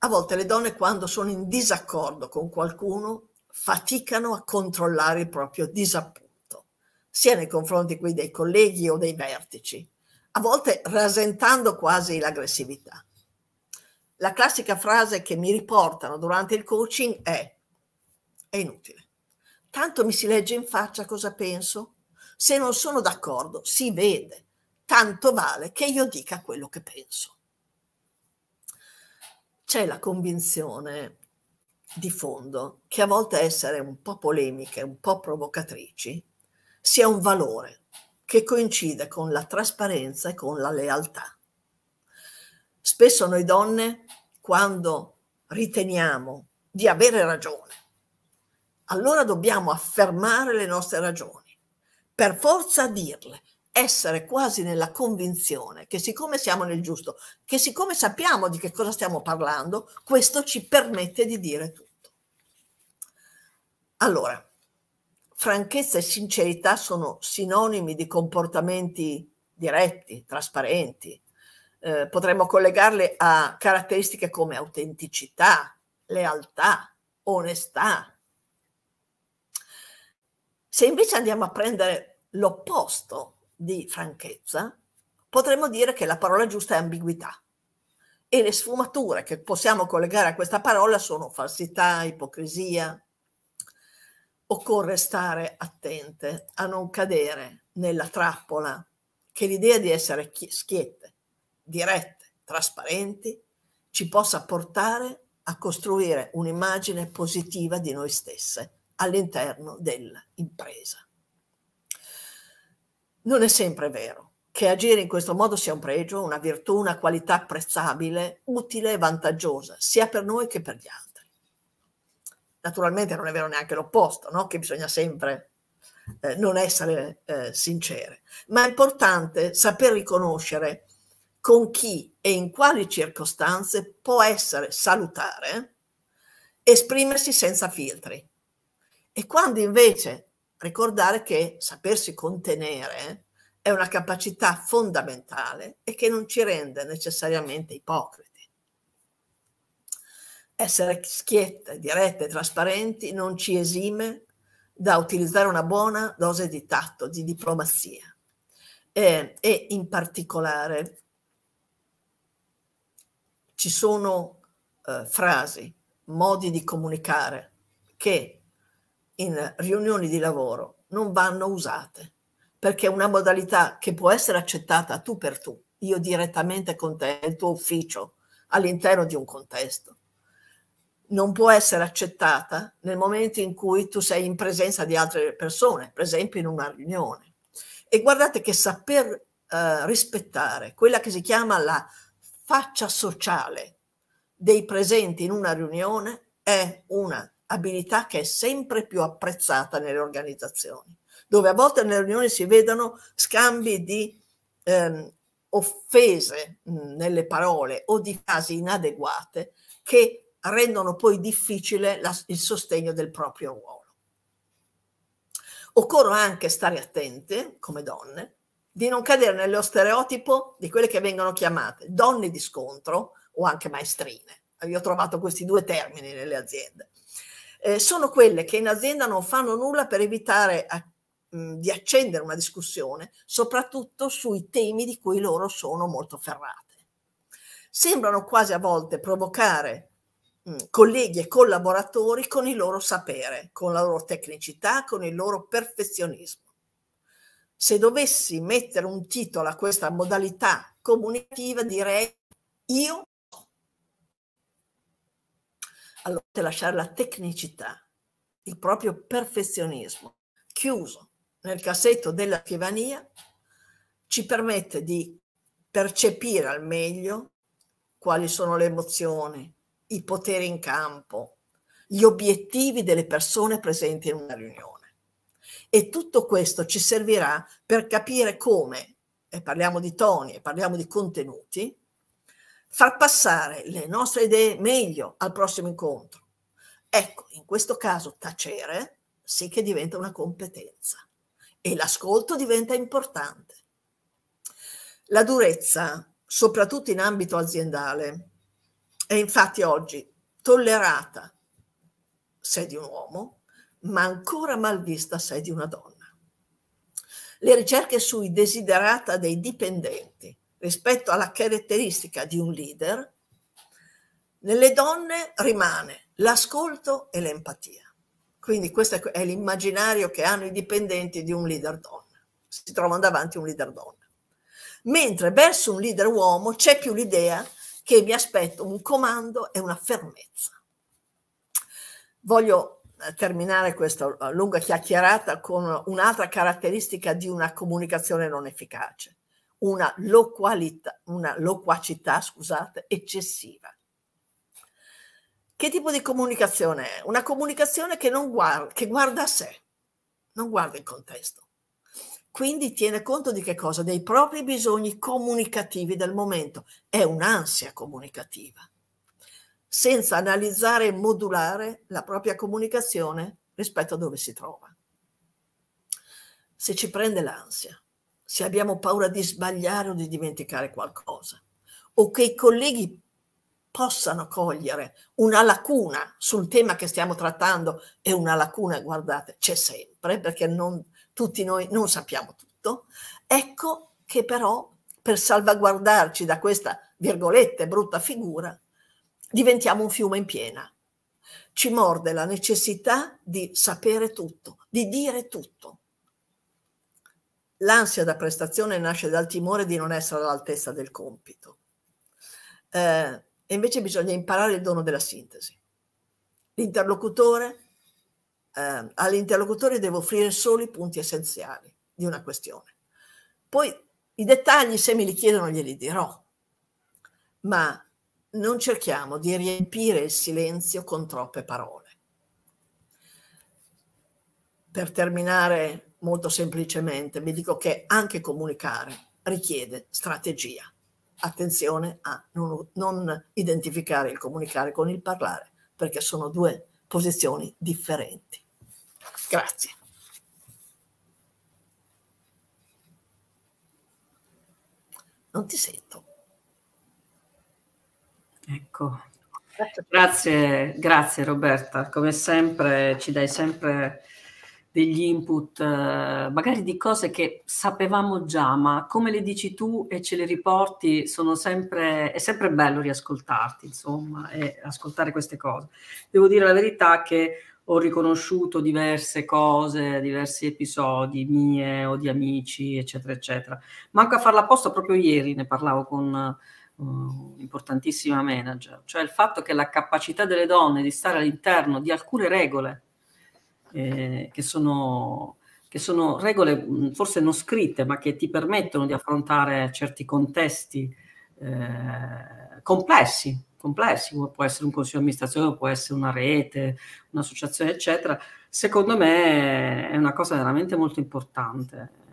A volte le donne quando sono in disaccordo con qualcuno faticano a controllare il proprio disappunto, sia nei confronti qui dei colleghi o dei vertici, a volte rasentando quasi l'aggressività. La classica frase che mi riportano durante il coaching è è inutile. Tanto mi si legge in faccia cosa penso. Se non sono d'accordo, si vede. Tanto vale che io dica quello che penso. C'è la convinzione di fondo che a volte essere un po' polemiche, un po' provocatrici, sia un valore che coincida con la trasparenza e con la lealtà. Spesso noi donne, quando riteniamo di avere ragione, allora dobbiamo affermare le nostre ragioni, per forza dirle, essere quasi nella convinzione che siccome siamo nel giusto, che siccome sappiamo di che cosa stiamo parlando, questo ci permette di dire tutto. Allora, franchezza e sincerità sono sinonimi di comportamenti diretti, trasparenti. Eh, potremmo collegarle a caratteristiche come autenticità, lealtà, onestà. Se invece andiamo a prendere l'opposto di franchezza, potremmo dire che la parola giusta è ambiguità e le sfumature che possiamo collegare a questa parola sono falsità, ipocrisia, occorre stare attente a non cadere nella trappola che l'idea di essere schiette, dirette, trasparenti ci possa portare a costruire un'immagine positiva di noi stesse all'interno dell'impresa. Non è sempre vero che agire in questo modo sia un pregio, una virtù, una qualità apprezzabile, utile e vantaggiosa, sia per noi che per gli altri. Naturalmente non è vero neanche l'opposto, no? che bisogna sempre eh, non essere eh, sincere, ma è importante saper riconoscere con chi e in quali circostanze può essere salutare esprimersi senza filtri. E quando invece ricordare che sapersi contenere è una capacità fondamentale e che non ci rende necessariamente ipocriti essere schiette, dirette, trasparenti non ci esime da utilizzare una buona dose di tatto, di diplomazia eh, e in particolare ci sono eh, frasi, modi di comunicare che in riunioni di lavoro non vanno usate perché è una modalità che può essere accettata tu per tu, io direttamente con te, il tuo ufficio, all'interno di un contesto, non può essere accettata nel momento in cui tu sei in presenza di altre persone, per esempio in una riunione. E guardate che saper eh, rispettare quella che si chiama la faccia sociale dei presenti in una riunione è una abilità che è sempre più apprezzata nelle organizzazioni, dove a volte nelle riunioni si vedono scambi di ehm, offese mh, mm, nelle parole o di frasi inadeguate che rendono poi difficile la, il sostegno del proprio ruolo. Occorre anche stare attente, come donne, di non cadere nello stereotipo di quelle che vengono chiamate donne di scontro o anche maestrine. Io ho trovato questi due termini nelle aziende. Eh, sono quelle che in azienda non fanno nulla per evitare a, mh, di accendere una discussione, soprattutto sui temi di cui loro sono molto ferrate. Sembrano quasi a volte provocare colleghi e collaboratori con il loro sapere, con la loro tecnicità, con il loro perfezionismo. Se dovessi mettere un titolo a questa modalità comunicativa direi io allora lasciare la tecnicità, il proprio perfezionismo chiuso nel cassetto della scrivania ci permette di percepire al meglio quali sono le emozioni, i poteri in campo, gli obiettivi delle persone presenti in una riunione. E tutto questo ci servirà per capire come, e parliamo di toni e parliamo di contenuti, far passare le nostre idee meglio al prossimo incontro. Ecco, in questo caso tacere sì che diventa una competenza e l'ascolto diventa importante. La durezza, soprattutto in ambito aziendale, è infatti oggi tollerata se di un uomo, ma ancora mal vista se di una donna. Le ricerche sui desiderata dei dipendenti rispetto alla caratteristica di un leader, nelle donne rimane l'ascolto e l'empatia. Quindi questo è l'immaginario che hanno i dipendenti di un leader donna. Si trovano davanti a un leader donna. Mentre verso un leader uomo c'è più l'idea che mi aspetto un comando e una fermezza. Voglio eh, terminare questa eh, lunga chiacchierata con un'altra caratteristica di una comunicazione non efficace, una, loqualità, una loquacità scusate, eccessiva. Che tipo di comunicazione è? Una comunicazione che, guarda, che guarda a sé, non guarda il contesto quindi tiene conto di che cosa? Dei propri bisogni comunicativi del momento. È un'ansia comunicativa. Senza analizzare e modulare la propria comunicazione rispetto a dove si trova. Se ci prende l'ansia, se abbiamo paura di sbagliare o di dimenticare qualcosa, o che i colleghi possano cogliere una lacuna sul tema che stiamo trattando, e una lacuna, guardate, c'è sempre, perché non, tutti noi non sappiamo tutto, ecco che però per salvaguardarci da questa, virgolette, brutta figura, diventiamo un fiume in piena. Ci morde la necessità di sapere tutto, di dire tutto. L'ansia da prestazione nasce dal timore di non essere all'altezza del compito. Eh, invece bisogna imparare il dono della sintesi. L'interlocutore eh, all'interlocutore devo offrire solo i punti essenziali di una questione. Poi i dettagli, se me li chiedono, glieli dirò, ma non cerchiamo di riempire il silenzio con troppe parole. Per terminare molto semplicemente, vi dico che anche comunicare richiede strategia. Attenzione a non, non identificare il comunicare con il parlare, perché sono due posizioni differenti. Grazie. Non ti sento. Ecco, grazie, grazie Roberta, come sempre ci dai sempre degli input, eh, magari di cose che sapevamo già, ma come le dici tu e ce le riporti, sempre, è sempre bello riascoltarti, insomma, e ascoltare queste cose. Devo dire la verità che ho riconosciuto diverse cose, diversi episodi mie o di amici, eccetera, eccetera. Manco a farla apposta, proprio ieri ne parlavo con eh, un'importantissima manager, cioè il fatto che la capacità delle donne di stare all'interno di alcune regole eh, che, sono, che sono regole mm, forse non scritte, ma che ti permettono di affrontare certi contesti eh, complessi, complessi, può essere un consiglio di amministrazione, può essere una rete, un'associazione, eccetera, secondo me è una cosa veramente molto importante.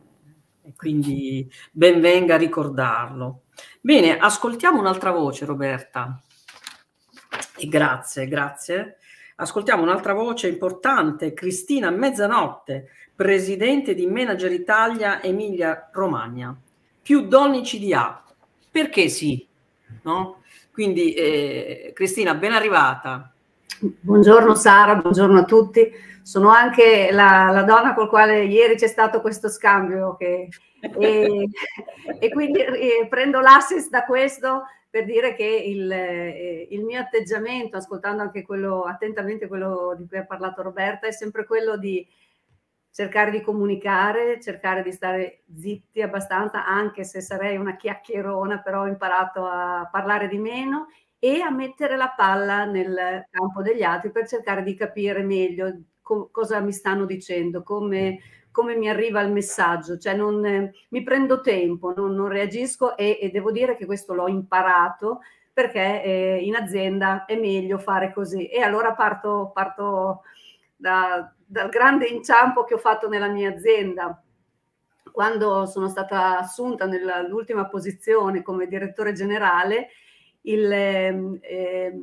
E quindi benvenga a ricordarlo. Bene, ascoltiamo un'altra voce, Roberta. E grazie, grazie. Ascoltiamo un'altra voce importante, Cristina Mezzanotte, presidente di Manager Italia Emilia Romagna. Più donne CDA, perché sì? No? Quindi eh, Cristina, ben arrivata. Buongiorno Sara, buongiorno a tutti. Sono anche la, la donna col quale ieri c'è stato questo scambio che, e, e, quindi eh, prendo l'assist da questo per dire che il, eh, il, mio atteggiamento, ascoltando anche quello, attentamente quello di cui ha parlato Roberta, è sempre quello di cercare di comunicare, cercare di stare zitti abbastanza, anche se sarei una chiacchierona, però ho imparato a parlare di meno e a mettere la palla nel campo degli altri per cercare di capire meglio co- cosa mi stanno dicendo, come come mi arriva il messaggio, cioè non, eh, mi prendo tempo, non, non reagisco e, e, devo dire che questo l'ho imparato perché eh, in azienda è meglio fare così. E allora parto, parto da, dal grande inciampo che ho fatto nella mia azienda. Quando sono stata assunta nell'ultima posizione come direttore generale, il, eh,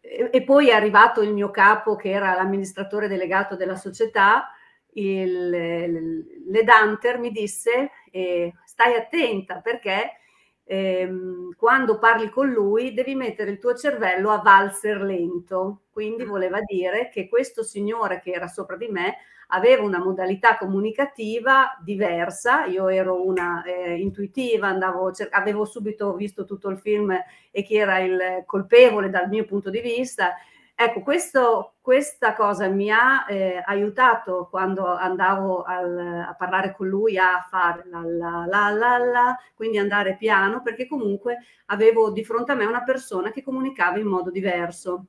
e poi è arrivato il mio capo che era l'amministratore delegato della società, il, le Danter mi disse eh, stai attenta perché ehm, quando parli con lui devi mettere il tuo cervello a valzer lento. Quindi mm. voleva dire che questo signore che era sopra di me aveva una modalità comunicativa diversa, io ero una eh, intuitiva, andavo, cer- avevo subito visto tutto il film e chi era il colpevole dal mio punto di vista Ecco, questo, questa cosa mi ha eh, aiutato quando andavo al, a parlare con lui a fare la la, la la la quindi andare piano, perché comunque avevo di fronte a me una persona che comunicava in modo diverso.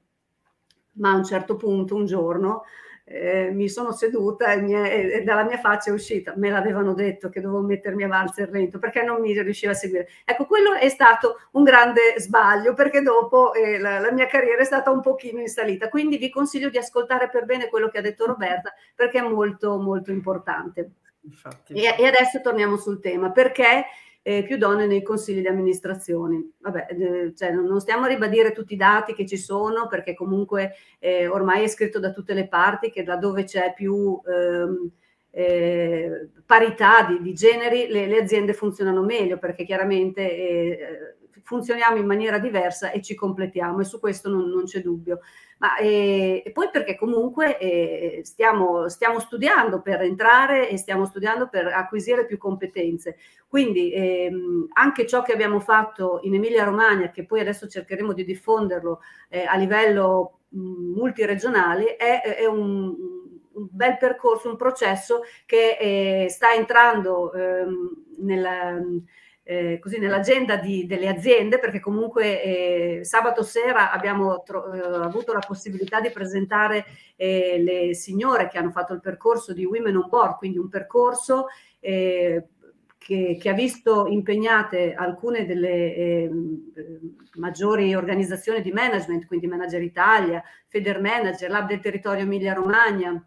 Ma a un certo punto, un giorno, eh, mi sono seduta e, mia, e, dalla mia faccia è uscita, me l'avevano detto che dovevo mettermi a valzer lento perché non mi riusciva a seguire. Ecco, quello è stato un grande sbaglio perché dopo eh, la, la, mia carriera è stata un pochino in salita, quindi vi consiglio di ascoltare per bene quello che ha detto Roberta perché è molto molto importante. infatti. E, e adesso torniamo sul tema, perché eh, più donne nei consigli di amministrazione. Vabbè, eh, cioè, non, stiamo a ribadire tutti i dati che ci sono perché comunque eh, ormai è scritto da tutte le parti che laddove c'è più ehm, eh, parità di, di generi le, le, aziende funzionano meglio perché chiaramente eh, funzioniamo in maniera diversa e ci completiamo e su questo non, non c'è dubbio. Ma eh, e poi perché comunque eh, stiamo, stiamo, studiando per entrare e stiamo studiando per acquisire più competenze. Quindi ehm, anche ciò che abbiamo fatto in Emilia Romagna, che poi adesso cercheremo di diffonderlo eh, a livello mm, multiregionale, è, è un, un bel percorso, un processo che eh, sta entrando ehm, nella, eh, così nell'agenda di, delle aziende, perché comunque eh, sabato sera abbiamo tro- eh, avuto la possibilità di presentare eh, le signore che hanno fatto il percorso di Women on Board, quindi un percorso eh, che, che, ha visto impegnate alcune delle ehm, maggiori organizzazioni di management, quindi Manager Italia, Feder Manager, Lab del Territorio Emilia Romagna,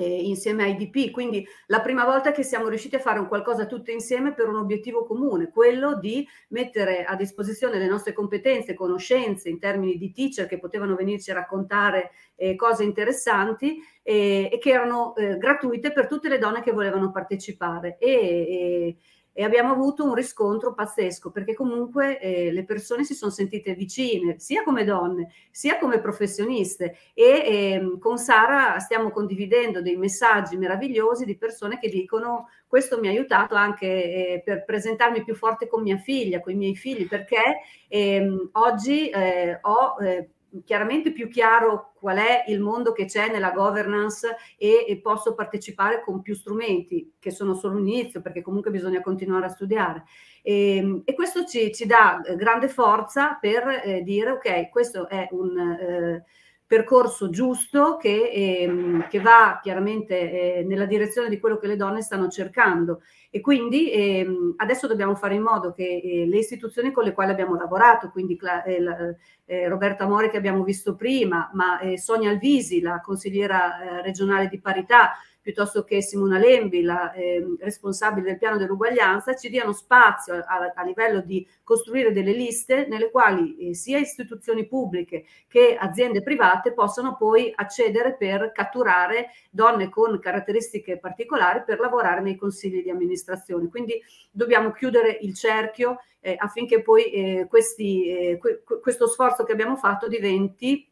eh, insieme a IDP, quindi la prima volta che siamo riusciti a fare un qualcosa tutti insieme per un obiettivo comune, quello di mettere a disposizione le nostre competenze, conoscenze in termini di teacher che potevano venirci a raccontare eh, cose interessanti e, eh, e che erano eh, gratuite per tutte le donne che volevano partecipare. E, e, e abbiamo avuto un riscontro pazzesco perché comunque eh, le persone si sono sentite vicine sia come donne sia come professioniste e eh, con Sara stiamo condividendo dei messaggi meravigliosi di persone che dicono questo mi ha aiutato anche eh, per presentarmi più forte con mia figlia, con i miei figli perché ehm, oggi eh, ho eh, chiaramente più chiaro qual è il mondo che c'è nella governance e, e, posso partecipare con più strumenti, che sono solo un inizio, perché comunque bisogna continuare a studiare. E, ehm, e questo ci, ci, dà eh, grande forza per eh, dire, ok, questo è un... Eh, percorso giusto che, ehm, che va chiaramente eh, nella direzione di quello che le donne stanno cercando e quindi ehm, adesso dobbiamo fare in modo che eh, le istituzioni con le quali abbiamo lavorato, quindi eh, la, eh, Roberta Mori che abbiamo visto prima, ma eh, Sonia Alvisi, la consigliera eh, regionale di parità, piuttosto che Simona Lembi, la eh, responsabile del piano dell'uguaglianza, ci diano spazio a, a livello di costruire delle liste nelle quali eh, sia istituzioni pubbliche che aziende private possano poi accedere per catturare donne con caratteristiche particolari per lavorare nei consigli di amministrazione. Quindi dobbiamo chiudere il cerchio eh, affinché poi eh, questi, eh, que questo sforzo che abbiamo fatto diventi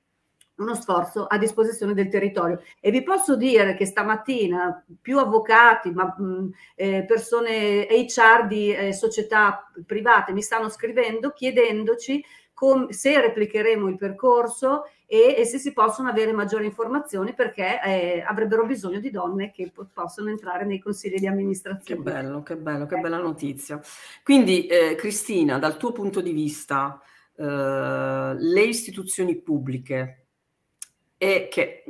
uno sforzo a disposizione del territorio. E vi posso dire che stamattina più avvocati, ma mm, eh, persone HR di eh, società private mi stanno scrivendo chiedendoci com- se replicheremo il percorso e, e, se si possono avere maggiori informazioni perché eh, avrebbero bisogno di donne che po- possono entrare nei consigli di amministrazione. Che bello, che bello, che bella notizia. Quindi eh, Cristina, dal tuo punto di vista, eh, le istituzioni pubbliche e che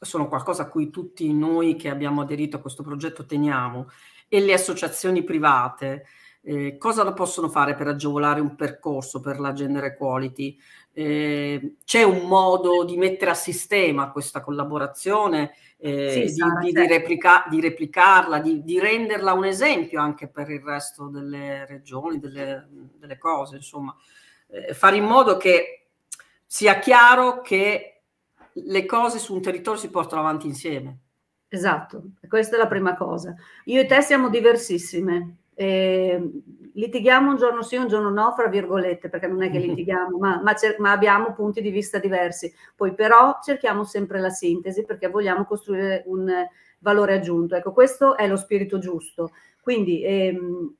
sono qualcosa a cui tutti noi che abbiamo aderito a questo progetto teniamo, e le associazioni private, eh, cosa possono fare per agevolare un percorso per la gender equality? Eh, c'è un modo di mettere a sistema questa collaborazione, eh, sì, di, di, certo. replica, di, replicarla, di, renderla un esempio anche per il resto delle regioni, delle, delle cose, insomma, eh, fare in modo che sia chiaro che le cose su un territorio si portano avanti insieme. Esatto, questa è la prima cosa. Io e te siamo diversissime. Eh, litighiamo un giorno sì, un giorno no, fra virgolette, perché non è che litighiamo, ma, ma, cer- ma abbiamo punti di vista diversi. Poi però cerchiamo sempre la sintesi perché vogliamo costruire un valore aggiunto. Ecco, questo è lo spirito giusto. Quindi ehm,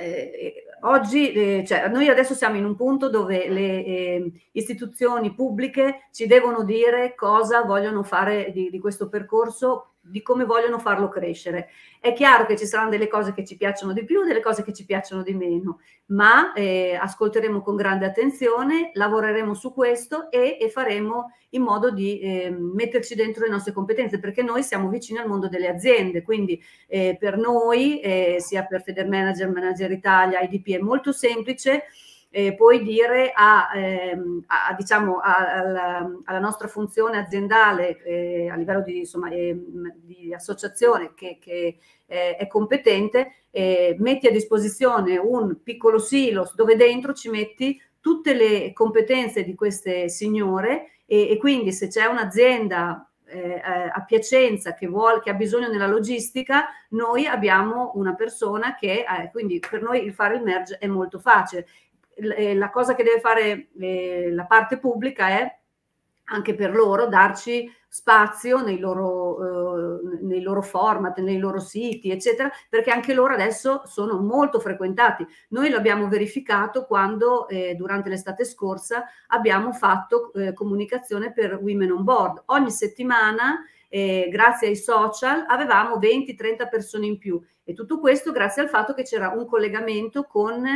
eh, oggi, eh, cioè, noi adesso siamo in un punto dove le eh, istituzioni pubbliche ci devono dire cosa vogliono fare di, di questo percorso di come vogliono farlo crescere. È chiaro che ci saranno delle cose che ci piacciono di più, delle cose che ci piacciono di meno, ma eh, ascolteremo con grande attenzione, lavoreremo su questo e, e faremo in modo di eh, metterci dentro le nostre competenze, perché noi siamo vicini al mondo delle aziende, quindi eh, per noi, eh, sia per Manager, Manager Italia, IDP, è molto semplice eh, poi dire a, ehm, a, diciamo, a, alla, alla, nostra funzione aziendale eh, a livello di, insomma, ehm, di associazione che, che eh, è competente, eh, metti a disposizione un piccolo silo dove dentro ci metti tutte le competenze di queste signore e, e quindi se c'è un'azienda eh, a Piacenza che, vuole, che ha bisogno della logistica, noi abbiamo una persona che, eh, quindi per noi il fare il merge è molto facile eh, la cosa che deve fare eh, la parte pubblica è anche per loro darci spazio nei loro, eh, nei loro, format, nei loro siti, eccetera, perché anche loro adesso sono molto frequentati. Noi l'abbiamo verificato quando eh, durante l'estate scorsa abbiamo fatto eh, comunicazione per Women on Board. Ogni settimana, eh, grazie ai social, avevamo 20-30 persone in più e tutto questo grazie al fatto che c'era un collegamento con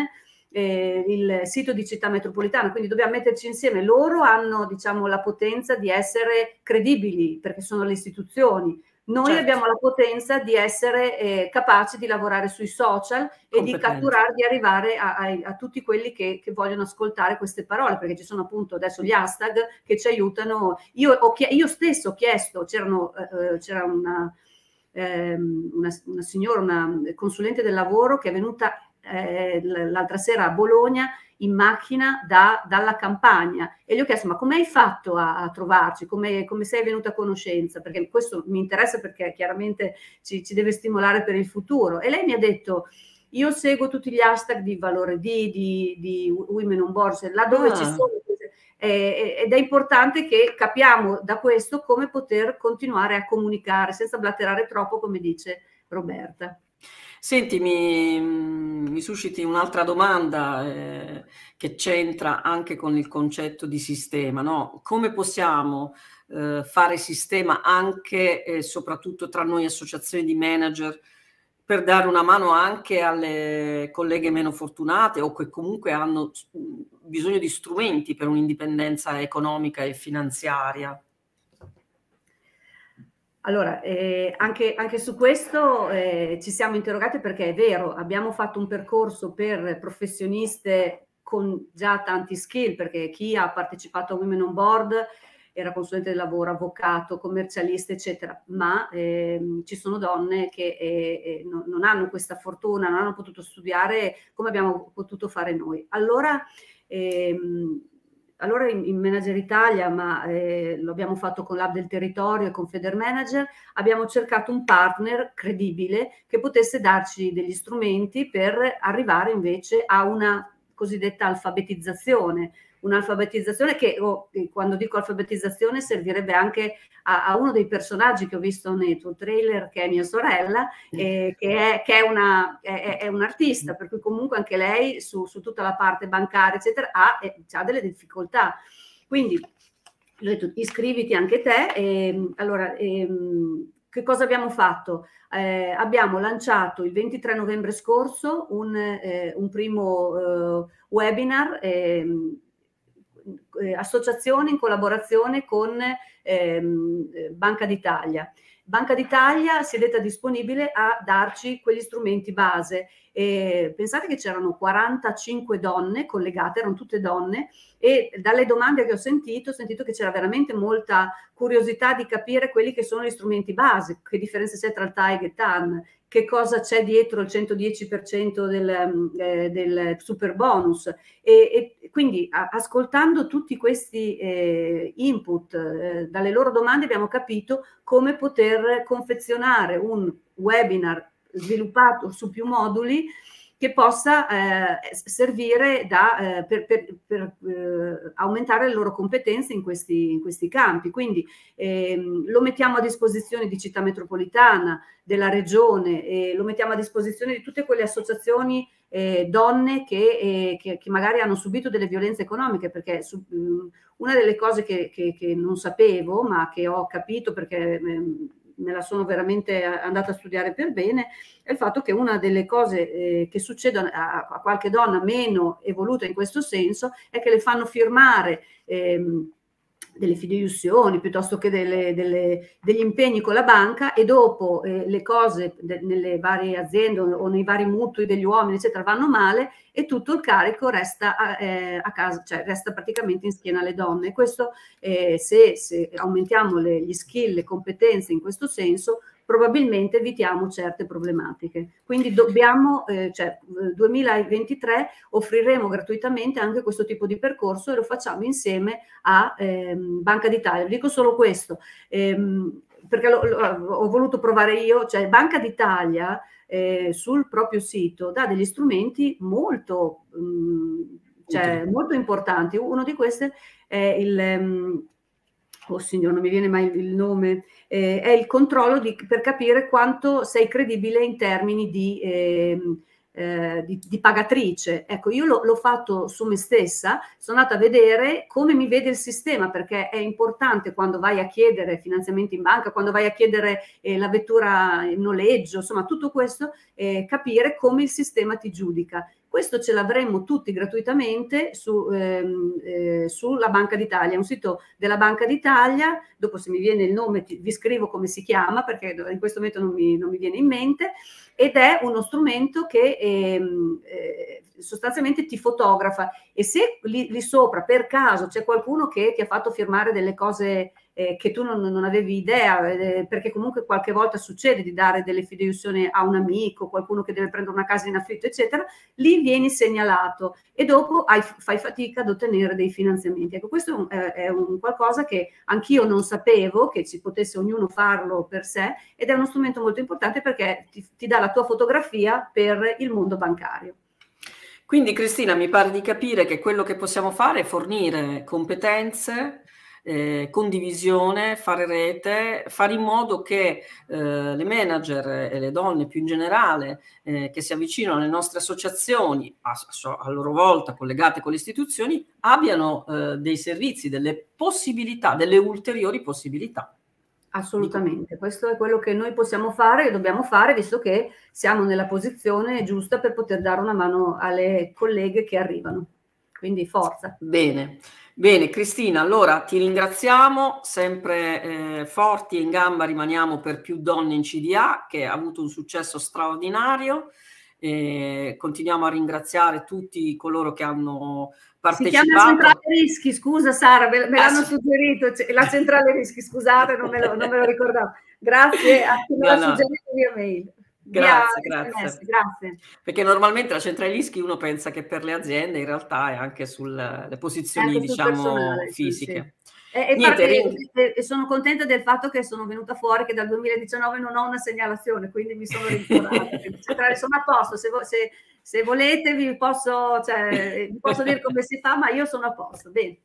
eh, il sito di città metropolitana, quindi dobbiamo metterci insieme. Loro hanno diciamo, la potenza di essere credibili perché sono le istituzioni. Noi certo. abbiamo la potenza di essere eh, capaci di lavorare sui social e di catturare, di arrivare a, a, a tutti quelli che, che, vogliono ascoltare queste parole, perché ci sono appunto adesso gli hashtag che ci aiutano. Io, ho, io stesso ho chiesto, eh, eh, c'era una, ehm, una, una signora, una consulente del lavoro che è venuta eh, l'altra sera a Bologna in macchina da, dalla campagna e gli ho chiesto ma come hai fatto a, a trovarci, come, come, sei venuta a conoscenza, perché questo mi interessa perché chiaramente ci, ci, deve stimolare per il futuro e lei mi ha detto io seguo tutti gli hashtag di Valore di, di, di Women on Board, cioè là ah. ci sono eh, eh, ed è importante che capiamo da questo come poter continuare a comunicare senza blatterare troppo, come dice Roberta. Senti, mi, mi susciti un'altra domanda eh, che c'entra anche con il concetto di sistema. No? Come possiamo eh, fare sistema anche e eh, soprattutto tra noi associazioni di manager per dare una mano anche alle colleghe meno fortunate o che comunque hanno bisogno di strumenti per un'indipendenza economica e finanziaria? Allora, eh, anche, anche, su questo eh, ci siamo interrogate perché è vero, abbiamo fatto un percorso per professioniste con già tanti skill, perché chi ha partecipato a Women on Board era consulente del lavoro, avvocato, commercialista, eccetera, ma eh, ci sono donne che eh, eh, non, non hanno questa fortuna, non hanno potuto studiare come abbiamo potuto fare noi. Allora, ehm, allora in, Manager Italia, ma eh, lo abbiamo fatto con l'Hub del Territorio e con Feder Manager, abbiamo cercato un partner credibile che potesse darci degli strumenti per arrivare invece a una cosiddetta alfabetizzazione, un'alfabetizzazione che oh, eh, quando dico alfabetizzazione servirebbe anche a, a, uno dei personaggi che ho visto nei tuo trailer che è mia sorella eh, che, è, che è, una, è, è, un'artista per cui comunque anche lei su, su tutta la parte bancaria eccetera ha, eh, ha delle difficoltà quindi l'ho detto iscriviti anche te e, ehm, allora e, ehm, che cosa abbiamo fatto? Eh, abbiamo lanciato il 23 novembre scorso un, eh, un primo eh, webinar ehm, eh, associazione in collaborazione con ehm, Banca d'Italia. Banca d'Italia si è detta disponibile a darci quegli strumenti base. E pensate che c'erano 45 donne collegate, erano tutte donne, e dalle domande che ho sentito ho sentito che c'era veramente molta curiosità di capire quelli che sono gli strumenti base, che differenza c'è tra il TAEG e TAN che cosa c'è dietro il 110% del, mm, eh, del super bonus. E, e quindi a, ascoltando tutti questi eh, input eh, dalle loro domande abbiamo capito come poter confezionare un webinar sviluppato su più moduli che possa eh, servire da, eh, per, per, per eh, aumentare le loro competenze in questi, in questi campi. Quindi ehm, lo mettiamo a disposizione di città metropolitana, della regione, lo mettiamo a disposizione di tutte quelle associazioni eh, donne che, eh, che, che, magari hanno subito delle violenze economiche, perché su, mh, mm, una delle cose che, che, non sapevo, ma che ho capito perché mh, ehm, me la sono veramente eh, andata a studiare per bene, è il fatto che una delle cose eh, che succedono a, a, qualche donna meno evoluta in questo senso è che le fanno firmare. Ehm, delle fideiussioni piuttosto che delle, delle, degli impegni con la banca e dopo eh, le cose de, nelle varie aziende o nei vari mutui degli uomini eccetera vanno male e tutto il carico resta a, eh, a casa, cioè resta praticamente in schiena alle donne. Questo eh, se, se, aumentiamo le, gli skill, le competenze in questo senso probabilmente evitiamo certe problematiche. Quindi dobbiamo, eh, cioè 2023 eh, offriremo gratuitamente anche questo tipo di percorso e lo facciamo insieme a ehm, Banca d'Italia. Dico solo questo, ehm, perché lo, lo, ho voluto provare io, cioè Banca d'Italia eh, sul proprio sito dà degli strumenti molto... Mh, mm, cioè, molto importanti. Uno di questi è il, um, oh signor, non mi viene mai il nome, eh, è il controllo di, per capire quanto sei credibile in termini di, ehm, eh, di, di pagatrice. Ecco, io lo, l'ho fatto su me stessa, sono andata a vedere come mi vede il sistema, perché è importante quando vai a chiedere finanziamenti in banca, quando vai a chiedere eh, la vettura in noleggio, insomma tutto questo, eh, capire come il sistema ti giudica questo ce l'avremmo tutti gratuitamente su, ehm, eh, sulla Banca d'Italia, un sito della Banca d'Italia, dopo se mi viene il nome ti, vi scrivo come si chiama perché in questo momento non mi, non mi viene in mente, ed è uno strumento che ehm, eh, sostanzialmente ti fotografa e se lì, lì, sopra per caso c'è qualcuno che ti ha fatto firmare delle cose eh, che tu non, non avevi idea, eh, perché comunque qualche volta succede di dare delle fideiussioni a un amico, qualcuno che deve prendere una casa in affitto, eccetera, lì vieni segnalato e dopo hai, fai fatica ad ottenere dei finanziamenti. Ecco, questo è un, eh, è un qualcosa che anch'io non sapevo che ci potesse ognuno farlo per sé ed è uno strumento molto importante perché ti, ti dà la tua fotografia per il mondo bancario. Quindi Cristina, mi pare di capire che quello che possiamo fare è fornire competenze, eh, condivisione, fare rete, fare in modo che eh, le manager e le donne più in generale eh, che si avvicinano alle nostre associazioni, a, a, loro volta collegate con le istituzioni, abbiano eh, dei servizi, delle possibilità, delle ulteriori possibilità. Assolutamente, questo è quello che noi possiamo fare e dobbiamo fare, visto che siamo nella posizione giusta per poter dare una mano alle colleghe che arrivano. Quindi forza. Bene. Bene, Cristina, allora ti ringraziamo, sempre eh, forti e in gamba rimaniamo per più donne in CDA, che ha avuto un successo straordinario. Eh, continuiamo a ringraziare tutti coloro che hanno partecipato. Si chiama Centrale Rischi, scusa Sara, me, me ah, l'hanno sì. suggerito, cioè, la Centrale Rischi, scusate, non me lo, non me lo ricordavo. Grazie a chi me l'ha no. suggerito via mail. Grazie, grazie. Sms, grazie. Perché normalmente la centrale rischi uno pensa che per le aziende, in realtà è anche sulle posizioni, anche diciamo, fisiche. Sì, sì. E, Niente, parte, e, sono contenta del fatto che sono venuta fuori che dal 2019 non ho una segnalazione, quindi mi sono rincuorata. sono a posto, se, se, se volete vi posso, cioè, vi posso, dire come si fa, ma io sono a posto. Bene.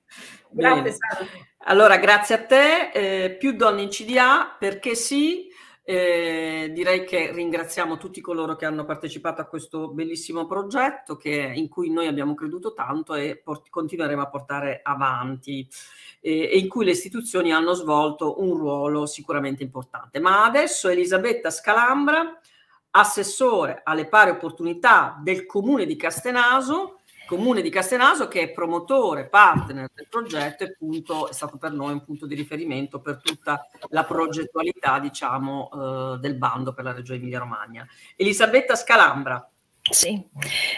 Grazie Bene. Sara. Allora, grazie a te. Eh, più donne in CDA, perché sì, eh, direi che ringraziamo tutti coloro che hanno partecipato a questo bellissimo progetto che, in cui noi abbiamo creduto tanto e port- continueremo a portare avanti eh, e in cui le istituzioni hanno svolto un ruolo sicuramente importante. Ma adesso Elisabetta Scalambra, assessore alle pari opportunità del comune di Castenaso, comune di Castenaso che è promotore, partner del progetto e appunto è stato per noi un punto di riferimento per tutta la progettualità diciamo, eh, del bando per la Regione Emilia Romagna. Elisabetta Scalambra. Sì,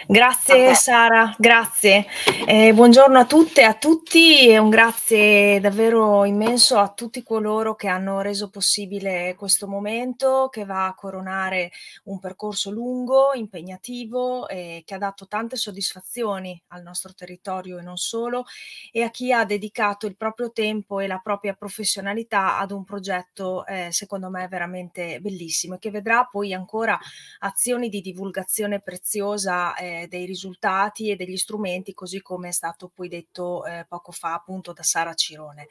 grazie Sara, grazie. Eh, buongiorno a tutte e a tutti e un grazie davvero immenso a tutti coloro che hanno reso possibile questo momento che va a coronare un percorso lungo, impegnativo eh, che ha dato tante soddisfazioni al nostro territorio e non solo e a chi ha dedicato il proprio tempo e la propria professionalità ad un progetto eh, secondo me veramente bellissimo e che vedrà poi ancora azioni di divulgazione precisa preziosa eh, dei risultati e degli strumenti, così come è stato poi detto eh, poco fa appunto da Sara Cirone.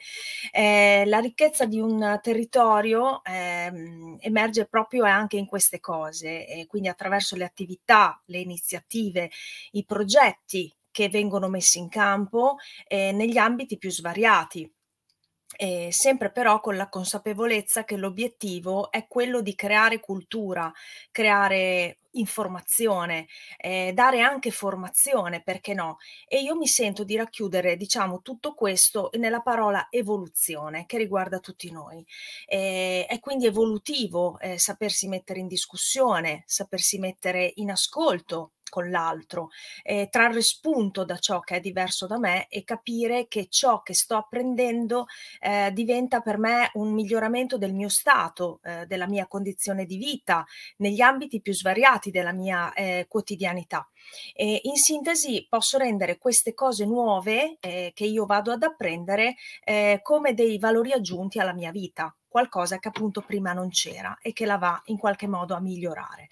Eh, la ricchezza di un territorio ehm, emerge proprio anche in queste cose, quindi attraverso le attività, le iniziative, i progetti che vengono messi in campo eh, negli ambiti più svariati eh, sempre però con la consapevolezza che l'obiettivo è quello di creare cultura, creare informazione, eh, dare anche formazione, perché no? E io mi sento di racchiudere, diciamo, tutto questo nella parola evoluzione che riguarda tutti noi. Eh, è quindi evolutivo eh, sapersi mettere in discussione, sapersi mettere in ascolto con l'altro, eh, trarre spunto da ciò che è diverso da me e capire che ciò che sto apprendendo eh, diventa per me un miglioramento del mio stato, eh, della mia condizione di vita, negli ambiti più svariati della mia eh, quotidianità. E in sintesi posso rendere queste cose nuove eh, che io vado ad apprendere eh, come dei valori aggiunti alla mia vita qualcosa che appunto prima non c'era e che la va in qualche modo a migliorare.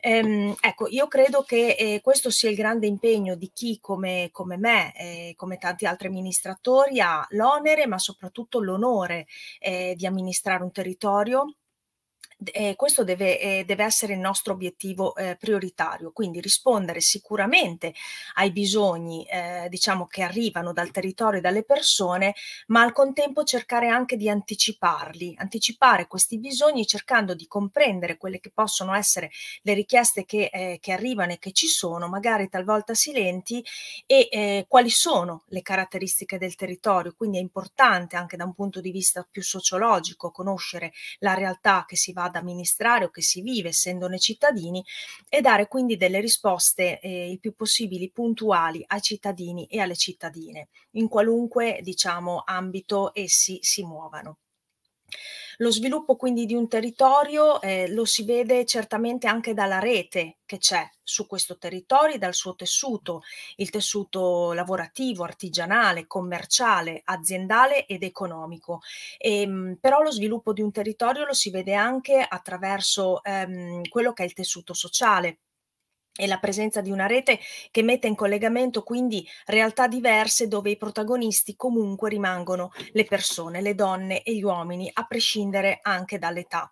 Ehm, ecco, io credo che eh, questo sia il grande impegno di chi come, come me, eh, come tanti altri amministratori, ha l'onere ma soprattutto l'onore eh, di amministrare un territorio eh, questo deve, eh, deve, essere il nostro obiettivo eh, prioritario, quindi rispondere sicuramente ai bisogni eh, diciamo, che arrivano dal territorio e dalle persone, ma al contempo cercare anche di anticiparli, anticipare questi bisogni cercando di comprendere quelle che possono essere le richieste che, eh, che arrivano e che ci sono, magari talvolta silenti, e eh, quali sono le caratteristiche del territorio. Quindi è importante anche da un punto di vista più sociologico conoscere la realtà che si va ad ad amministrare o che si vive essendone cittadini e dare quindi delle risposte eh, il più possibile puntuali ai cittadini e alle cittadine, in qualunque diciamo, ambito essi si muovano. Lo sviluppo quindi di un territorio eh, lo si vede certamente anche dalla rete che c'è su questo territorio, dal suo tessuto, il tessuto lavorativo, artigianale, commerciale, aziendale ed economico. E, ehm, però lo sviluppo di un territorio lo si vede anche attraverso ehm, quello che è il tessuto sociale e la presenza di una rete che mette in collegamento quindi realtà diverse dove i protagonisti comunque rimangono le persone, le donne e gli uomini, a prescindere anche dall'età.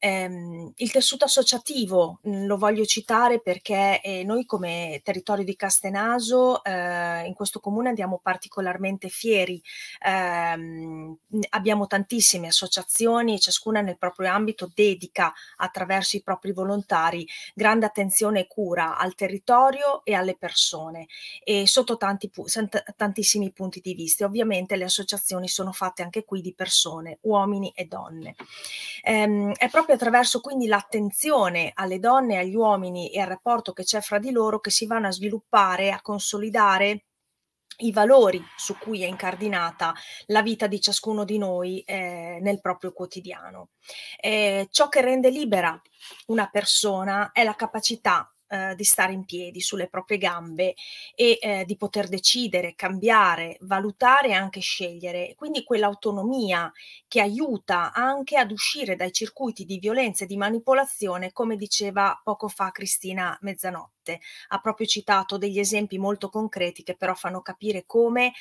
Ehm, il tessuto associativo mm, lo voglio citare perché eh, noi come territorio di Castenaso eh, in questo comune andiamo particolarmente fieri, ehm, abbiamo tantissime associazioni, ciascuna nel proprio ambito dedica attraverso i propri volontari grande attenzione e cura al territorio e alle persone e sotto tanti, tantissimi punti di vista. Ovviamente le associazioni sono fatte anche qui di persone, uomini e donne. Ehm, è proprio proprio attraverso quindi l'attenzione alle donne, agli uomini e al rapporto che c'è fra di loro che si vanno a sviluppare, a consolidare i valori su cui è incardinata la vita di ciascuno di noi eh, nel proprio quotidiano. Eh, ciò che rende libera una persona è la capacità eh, di stare in piedi sulle proprie gambe e eh, di poter decidere, cambiare, valutare e anche scegliere. Quindi quell'autonomia che aiuta anche ad uscire dai circuiti di violenza e di manipolazione, come diceva poco fa Cristina Mezzanotte. Ha proprio citato degli esempi molto concreti che però fanno capire come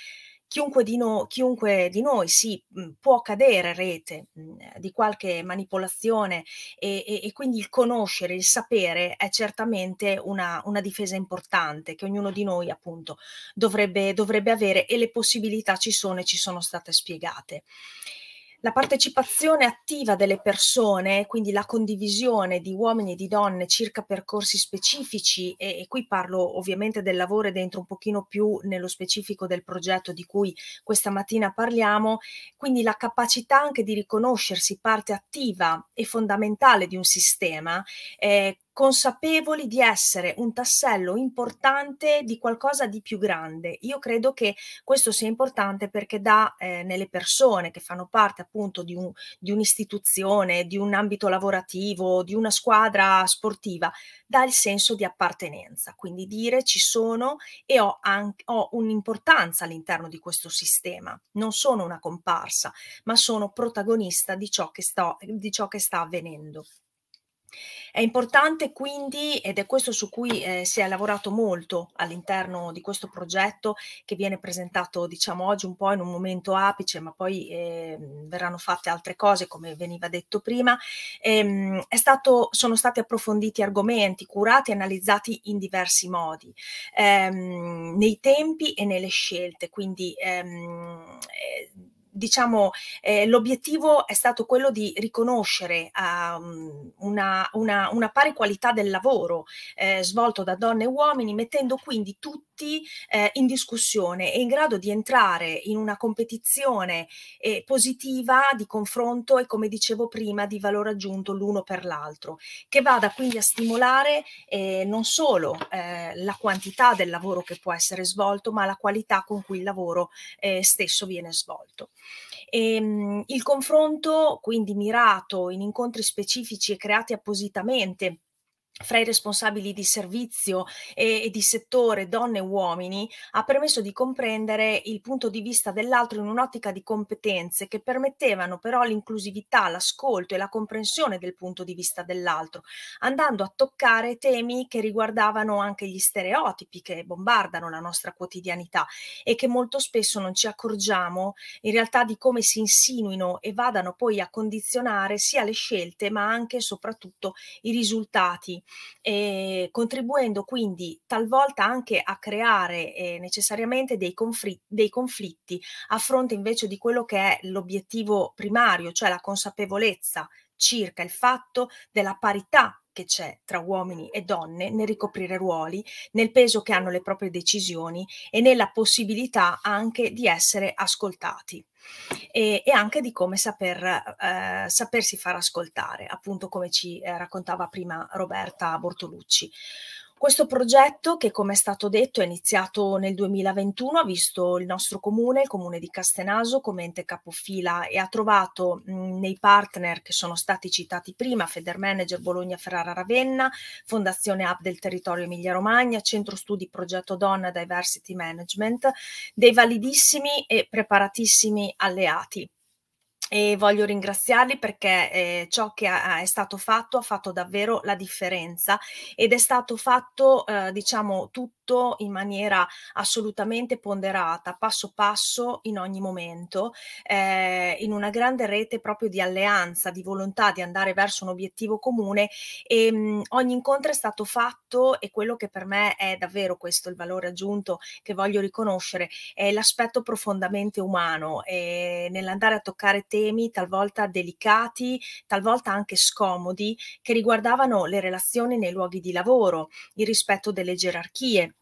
Chiunque di, no, chiunque di, noi sì, mhmm, può cadere rete mh, mhmm, di qualche manipolazione e, e, e, quindi il conoscere, il sapere è certamente una, una difesa importante che ognuno di noi appunto dovrebbe, dovrebbe, avere e le possibilità ci sono e ci sono state spiegate la partecipazione attiva delle persone, quindi la condivisione di uomini e di donne circa percorsi specifici, e, e, qui parlo ovviamente del lavoro e dentro un pochino più nello specifico del progetto di cui questa mattina parliamo, quindi la capacità anche di riconoscersi parte attiva e fondamentale di un sistema, eh, consapevoli di essere un tassello importante di qualcosa di più grande. Io credo che questo sia importante perché dà eh, nelle persone che fanno parte appunto di, un, di un'istituzione, di un ambito lavorativo, di una squadra sportiva, dà il senso di appartenenza, quindi dire ci sono e ho, anche, ho un'importanza all'interno di questo sistema. Non sono una comparsa, ma sono protagonista di ciò che, sto, di ciò che sta avvenendo. È importante quindi, ed è questo su cui eh, si è lavorato molto all'interno di questo progetto che viene presentato diciamo oggi un po' in un momento apice, ma poi eh, verranno fatte altre cose come veniva detto prima, ehm, stato, sono stati approfonditi argomenti, curati e analizzati in diversi modi, ehm, nei tempi e nelle scelte, quindi ehm, eh, diciamo, eh, l'obiettivo è stato quello di riconoscere um, una, una, una, pari qualità del lavoro eh, svolto da donne e uomini, mettendo quindi tutti tutti eh, in discussione e in grado di entrare in una competizione eh, positiva di confronto e come dicevo prima di valore aggiunto l'uno per l'altro, che vada quindi a stimolare eh, non solo eh, la quantità del lavoro che può essere svolto, ma la qualità con cui il lavoro eh, stesso viene svolto. E, ehm, il confronto quindi mirato in incontri specifici e creati appositamente fra i responsabili di servizio e, e, di settore, donne e uomini, ha permesso di comprendere il punto di vista dell'altro in un'ottica di competenze che permettevano però l'inclusività, l'ascolto e la comprensione del punto di vista dell'altro, andando a toccare temi che riguardavano anche gli stereotipi che bombardano la nostra quotidianità e che molto spesso non ci accorgiamo in realtà di come si insinuino e vadano poi a condizionare sia le scelte ma anche e soprattutto i risultati eh, contribuendo quindi talvolta anche a creare eh, necessariamente dei, conflitti, dei conflitti a fronte invece di quello che è l'obiettivo primario, cioè la consapevolezza circa il fatto della parità che c'è tra uomini e donne nel ricoprire ruoli, nel peso che hanno le proprie decisioni e nella possibilità anche di essere ascoltati. E, e, anche di come saper, eh, sapersi far ascoltare, appunto come ci eh, raccontava prima Roberta Bortolucci. Questo progetto, che come è stato detto è iniziato nel 2021, ha visto il nostro comune, il comune di Castenaso, come ente capofila e ha trovato mh, mm, nei partner che sono stati citati prima, Feder Manager Bologna Ferrara Ravenna, Fondazione Hub del Territorio Emilia Romagna, Centro Studi Progetto Donna Diversity Management, dei validissimi e preparatissimi alleati e voglio ringraziarli perché eh, ciò che ha, è stato fatto ha fatto davvero la differenza ed è stato fatto eh, diciamo tutto tutto in maniera assolutamente ponderata, passo passo, in ogni momento, eh, in una grande rete proprio di alleanza, di volontà di andare verso un obiettivo comune e mh, mm, ogni incontro è stato fatto e quello che per me è davvero questo il valore aggiunto che voglio riconoscere è l'aspetto profondamente umano eh, nell'andare a toccare temi talvolta delicati, talvolta anche scomodi che riguardavano le relazioni nei luoghi di lavoro, il rispetto delle gerarchie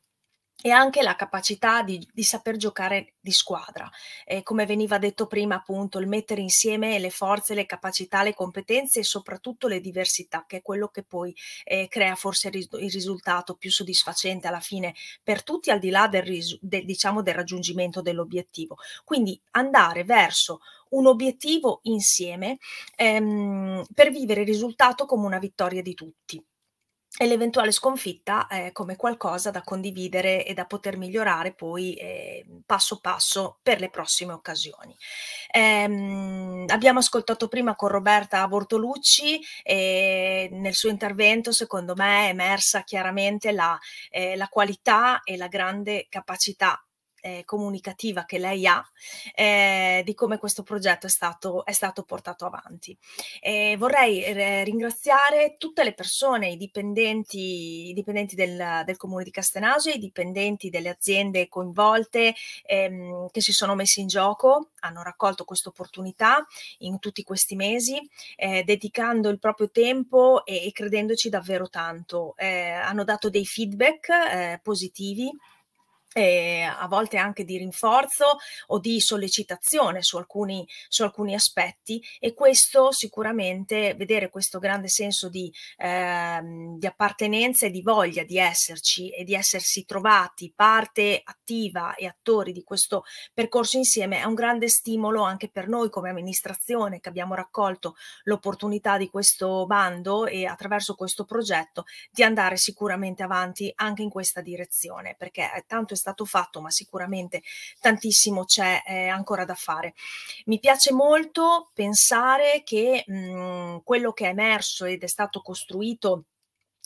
e anche la capacità di, di saper giocare di squadra. Eh, come veniva detto prima, appunto, il mettere insieme le forze, le capacità, le competenze e soprattutto le diversità, che è quello che poi eh, crea forse il, il, risultato più soddisfacente alla fine per tutti, al di là del, del, diciamo, del raggiungimento dell'obiettivo. Quindi andare verso un obiettivo insieme ehm, per vivere il risultato come una vittoria di tutti e l'eventuale sconfitta eh, come qualcosa da condividere e da poter migliorare poi eh, passo passo per le prossime occasioni. Ehm, abbiamo ascoltato prima con Roberta Bortolucci e ehm, nel suo intervento secondo me è emersa chiaramente la, eh, la qualità e la grande capacità eh, comunicativa che lei ha eh, di come questo progetto è stato, è stato portato avanti. E vorrei eh, ringraziare tutte le persone, i dipendenti, i dipendenti del, del, comune di Castenaso, i dipendenti delle aziende coinvolte ehm, che si sono messi in gioco, hanno raccolto questa opportunità in tutti questi mesi, eh, dedicando il proprio tempo e, e credendoci davvero tanto. Eh, hanno dato dei feedback eh, positivi eh, a volte anche di rinforzo o di sollecitazione su alcuni, su alcuni aspetti e questo sicuramente vedere questo grande senso di, ehm, di appartenenza e di voglia di esserci e di essersi trovati parte attiva e attori di questo percorso insieme è un grande stimolo anche per noi come amministrazione che abbiamo raccolto l'opportunità di questo bando e attraverso questo progetto di andare sicuramente avanti anche in questa direzione perché tanto è stato fatto, ma sicuramente tantissimo c'è eh, ancora da fare. Mi piace molto pensare che mh, mm, quello che è emerso ed è stato costruito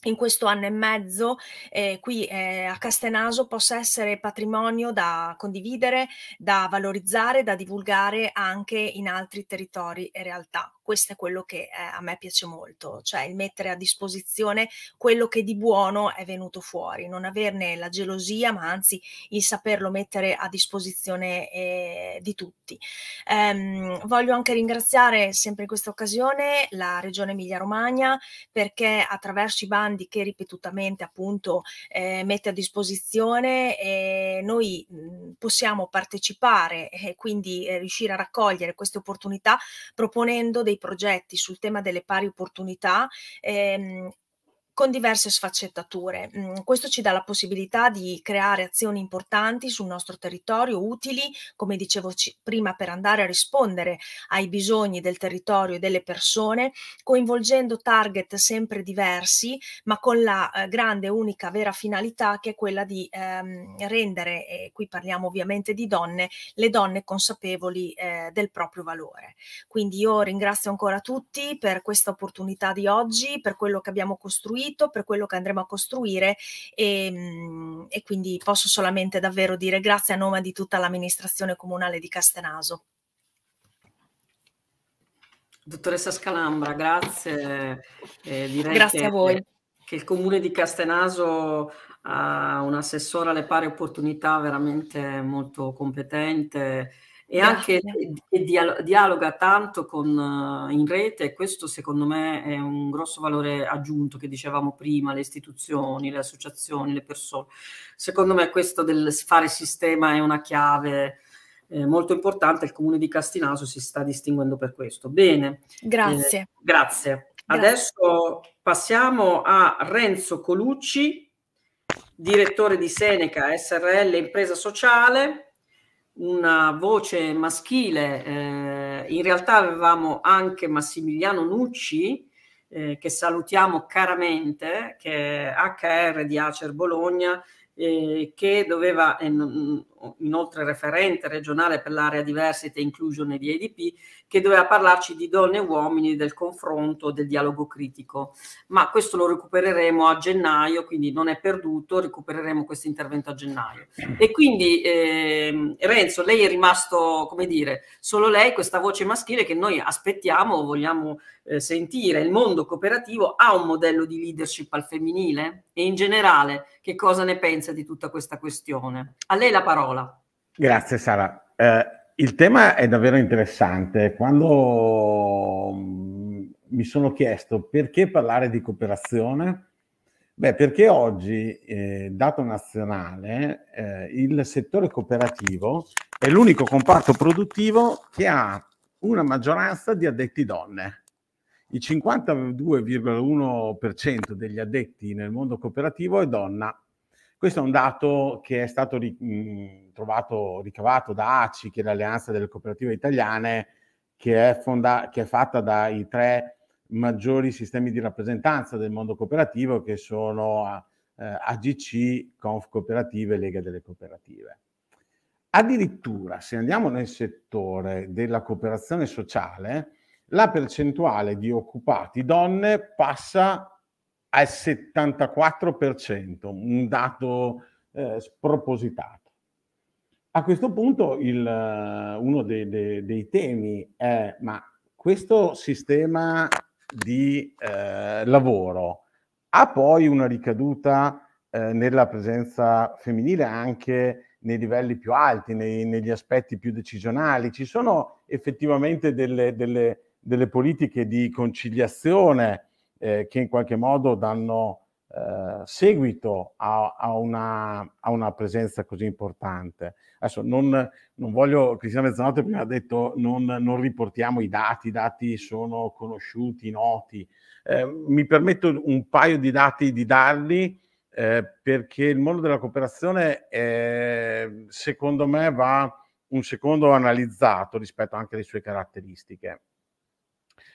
in questo anno e mezzo eh, qui eh, a Castenaso possa essere patrimonio da condividere, da valorizzare, da divulgare anche in altri territori e realtà questo è quello che eh, a me piace molto, cioè il mettere a disposizione quello che di buono è venuto fuori, non averne la gelosia, ma anzi il saperlo mettere a disposizione eh, di tutti. Ehm, voglio anche ringraziare sempre in questa occasione la Regione Emilia-Romagna perché attraverso i bandi che ripetutamente appunto eh, mette a disposizione eh, noi possiamo partecipare e quindi eh, riuscire a raccogliere queste opportunità proponendo dei progetti sul tema delle pari opportunità ehm, con diverse sfaccettature. Mm, questo ci dà la possibilità di creare azioni importanti sul nostro territorio, utili, come dicevo prima, per andare a rispondere ai bisogni del territorio e delle persone, coinvolgendo target sempre diversi, ma con la eh, grande, unica, vera finalità che è quella di ehm, rendere, e qui parliamo ovviamente di donne, le donne consapevoli eh, del proprio valore. Quindi io ringrazio ancora tutti per questa opportunità di oggi, per quello che abbiamo costruito diritto, per quello che andremo a costruire e, ehm, e quindi posso solamente davvero dire grazie a nome di tutta l'amministrazione comunale di Castenaso. Dottoressa Scalambra, grazie. Eh, grazie che, a voi. Che il comune di Castenaso ha un assessore alle pari opportunità veramente molto competente e anche che dialoga tanto con, eh, in rete, questo secondo me è un grosso valore aggiunto che dicevamo prima, le istituzioni, le associazioni, le persone. Secondo me questo del fare sistema è una chiave eh, molto importante, il comune di Castinaso si sta distinguendo per questo. Bene. Grazie. Eh, grazie. grazie. Adesso passiamo a Renzo Colucci, direttore di Seneca SRL Impresa Sociale una voce maschile, eh, in realtà avevamo anche Massimiliano Nucci, eh, che salutiamo caramente, che è HR di Acer Bologna, eh, che doveva, eh, inoltre referente regionale per l'area diversity e inclusion di ADP, che doveva parlarci di donne e uomini, del confronto, del dialogo critico. Ma questo lo recupereremo a gennaio, quindi non è perduto, recupereremo questo intervento a gennaio. E quindi eh, Renzo, lei è rimasto, come dire, solo lei, questa voce maschile che noi aspettiamo, vogliamo eh, sentire. Il mondo cooperativo ha un modello di leadership al femminile? E in generale, che cosa ne pensa di tutta questa questione? A lei la parola parola. Grazie Sara. Eh, il tema è davvero interessante. Quando mm, mi sono chiesto perché parlare di cooperazione, beh perché oggi, eh, dato nazionale, eh, il settore cooperativo è l'unico comparto produttivo che ha una maggioranza di addetti donne. Il 52,1% degli addetti nel mondo cooperativo è donna questo è un dato che è stato ri- mh, mhmm, trovato, ricavato da ACI, che è l'Alleanza delle Cooperative Italiane, che è, fonda- che è fatta dai tre maggiori sistemi di rappresentanza del mondo cooperativo, che sono eh, AGC, Conf Cooperative e Lega delle Cooperative. Addirittura, se andiamo nel settore della cooperazione sociale, la percentuale di occupati donne passa al 74%, un dato eh, spropositato. A questo punto il, eh, uno de, de, dei temi è, ma questo sistema di eh, lavoro ha poi una ricaduta eh, nella presenza femminile anche nei livelli più alti, nei, negli aspetti più decisionali. Ci sono effettivamente delle, delle, delle politiche di conciliazione eh, che in qualche modo danno eh, seguito a, a, una, a, una, presenza così importante. Adesso non, non voglio, Cristina Mezzanotte prima ha detto non, non riportiamo i dati, i dati sono conosciuti, noti. Eh, mi permetto un paio di dati di darli eh, perché il mondo della cooperazione secondo me va un secondo analizzato rispetto anche alle sue caratteristiche.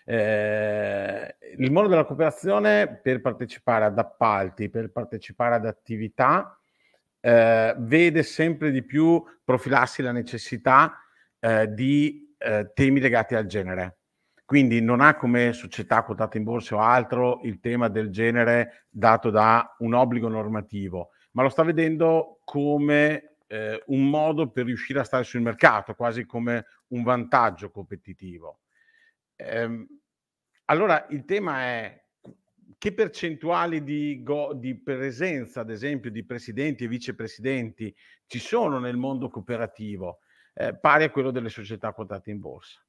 Eh, il mondo della cooperazione per partecipare ad appalti, per partecipare ad attività, eh, vede sempre di più profilarsi la necessità eh, di eh, temi legati al genere. Quindi non ha come società quotate in borsa o altro il tema del genere dato da un obbligo normativo, ma lo sta vedendo come eh, un modo per riuscire a stare sul mercato, quasi come un vantaggio competitivo. Ehm, allora il tema è che percentuali di, go- di, presenza, ad esempio, di presidenti e vicepresidenti ci sono nel mondo cooperativo, eh, pari a quello delle società quotate in borsa.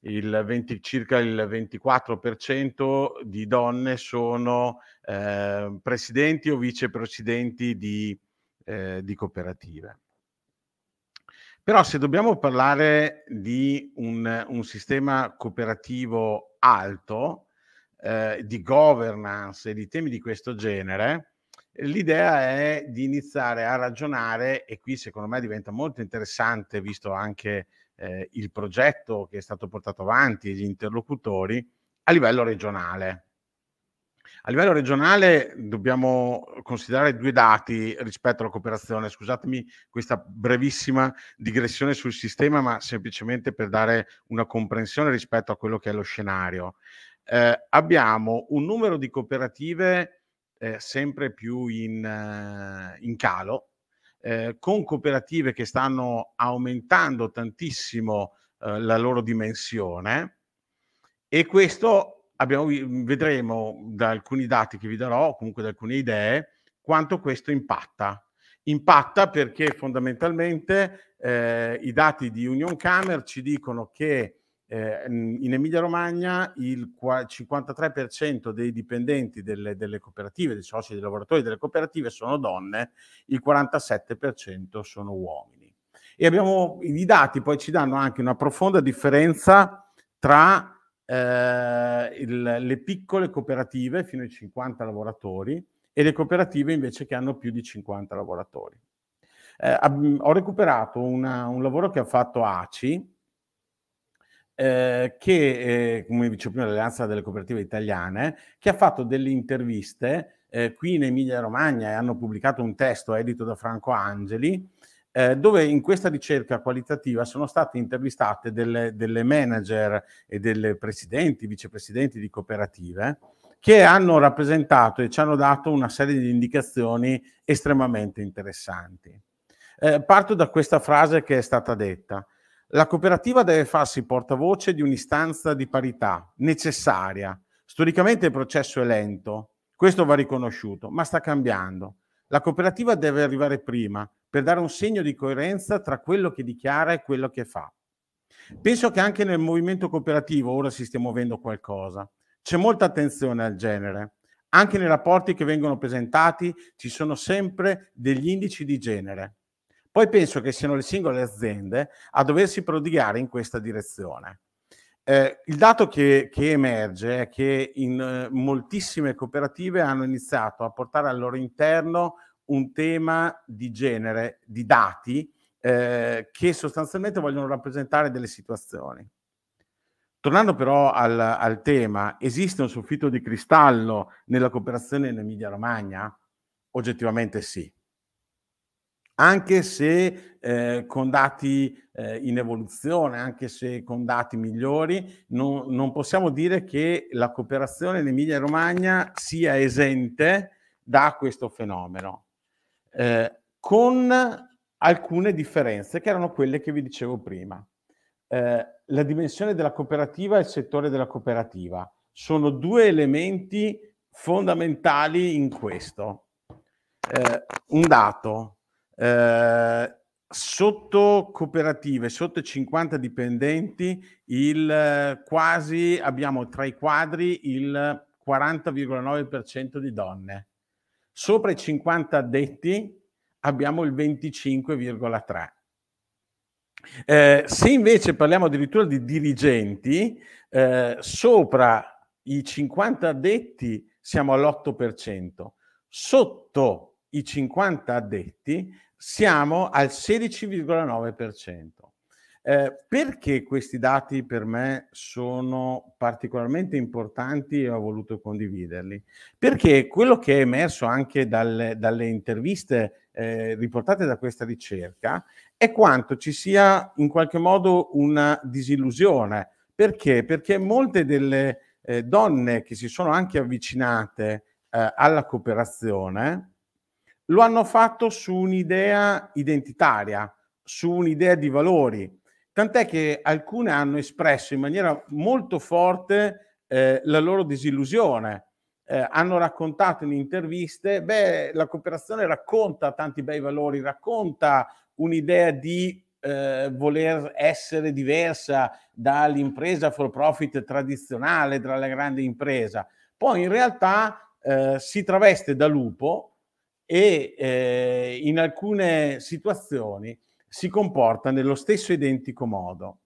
Il 20, circa il 24% di donne sono eh, presidenti o vicepresidenti di, eh, di cooperative. Però se dobbiamo parlare di un, un sistema cooperativo alto, eh, di governance e di temi di questo genere, l'idea è di iniziare a ragionare, e qui secondo me diventa molto interessante, visto anche eh, il progetto che è stato portato avanti e gli interlocutori, a livello regionale. A livello regionale dobbiamo considerare due dati rispetto alla cooperazione. Scusatemi questa brevissima digressione sul sistema, ma semplicemente per dare una comprensione rispetto a quello che è lo scenario. Eh, abbiamo un numero di cooperative eh, sempre più in, eh, in calo, eh, con cooperative che stanno aumentando tantissimo eh, la loro dimensione e questo abbiamo, mhmm, vedremo da alcuni dati che vi darò, comunque da alcune idee, quanto questo impatta. Impatta perché fondamentalmente eh, i dati di Union Camer ci dicono che eh, in Emilia-Romagna il 53% dei dipendenti delle, delle, cooperative, dei soci, dei lavoratori delle cooperative sono donne, il 47% sono uomini. E abbiamo, i dati poi ci danno anche una profonda differenza tra eh, il, le piccole cooperative fino ai 50 lavoratori e le cooperative invece che hanno più di 50 lavoratori. Eh, ab- ho recuperato una, un lavoro che ha fatto ACI, eh, che, eh, come dicevo prima, l'Alleanza delle Cooperative Italiane, che ha fatto delle interviste eh, qui in Emilia Romagna e hanno pubblicato un testo edito da Franco Angeli, eh, dove in questa ricerca qualitativa sono state intervistate delle, delle manager e delle presidenti, vicepresidenti di cooperative che hanno rappresentato e ci hanno dato una serie di indicazioni estremamente interessanti. Eh, parto da questa frase che è stata detta. La cooperativa deve farsi portavoce di un'istanza di parità necessaria. Storicamente il processo è lento, questo va riconosciuto, ma sta cambiando. La cooperativa deve arrivare prima per dare un segno di coerenza tra quello che dichiara e quello che fa. Penso che anche nel movimento cooperativo ora si stia muovendo qualcosa. C'è molta attenzione al genere. Anche nei rapporti che vengono presentati ci sono sempre degli indici di genere. Poi penso che siano le singole aziende a doversi prodigare in questa direzione. Eh, il dato che, che, emerge è che in eh, moltissime cooperative hanno iniziato a portare al loro interno un tema di genere, di dati, eh, che sostanzialmente vogliono rappresentare delle situazioni. Tornando però al, al, tema, esiste un soffitto di cristallo nella cooperazione in Emilia Romagna? Oggettivamente sì anche se eh, con dati eh, in evoluzione, anche se con dati migliori, no, non possiamo dire che la cooperazione in Emilia Romagna sia esente da questo fenomeno, eh, con alcune differenze che erano quelle che vi dicevo prima. Eh, la dimensione della cooperativa e il settore della cooperativa sono due elementi fondamentali in questo. Eh, un dato, eh, sotto cooperative, sotto 50 dipendenti, il, eh, quasi abbiamo tra i quadri il 40,9% di donne. Sopra i 50 addetti abbiamo il 25,3%. Eh, se invece parliamo addirittura di dirigenti, eh, sopra i 50 addetti siamo all'8%, sotto i 50 addetti siamo al 16,9%. Eh, perché questi dati per me sono particolarmente importanti e ho voluto condividerli? Perché quello che è emerso anche dalle, dalle interviste eh, riportate da questa ricerca è quanto ci sia in qualche modo una disillusione. Perché? Perché molte delle eh, donne che si sono anche avvicinate eh, alla cooperazione lo hanno fatto su un'idea identitaria, su un'idea di valori, tant'è che alcune hanno espresso in maniera molto forte eh, la loro disillusione. Eh, hanno raccontato in interviste, beh, la cooperazione racconta tanti bei valori, racconta un'idea di eh, voler essere diversa dall'impresa for profit tradizionale, dalla grande impresa. Poi in realtà eh, si traveste da lupo e eh, in alcune situazioni si comporta nello stesso identico modo.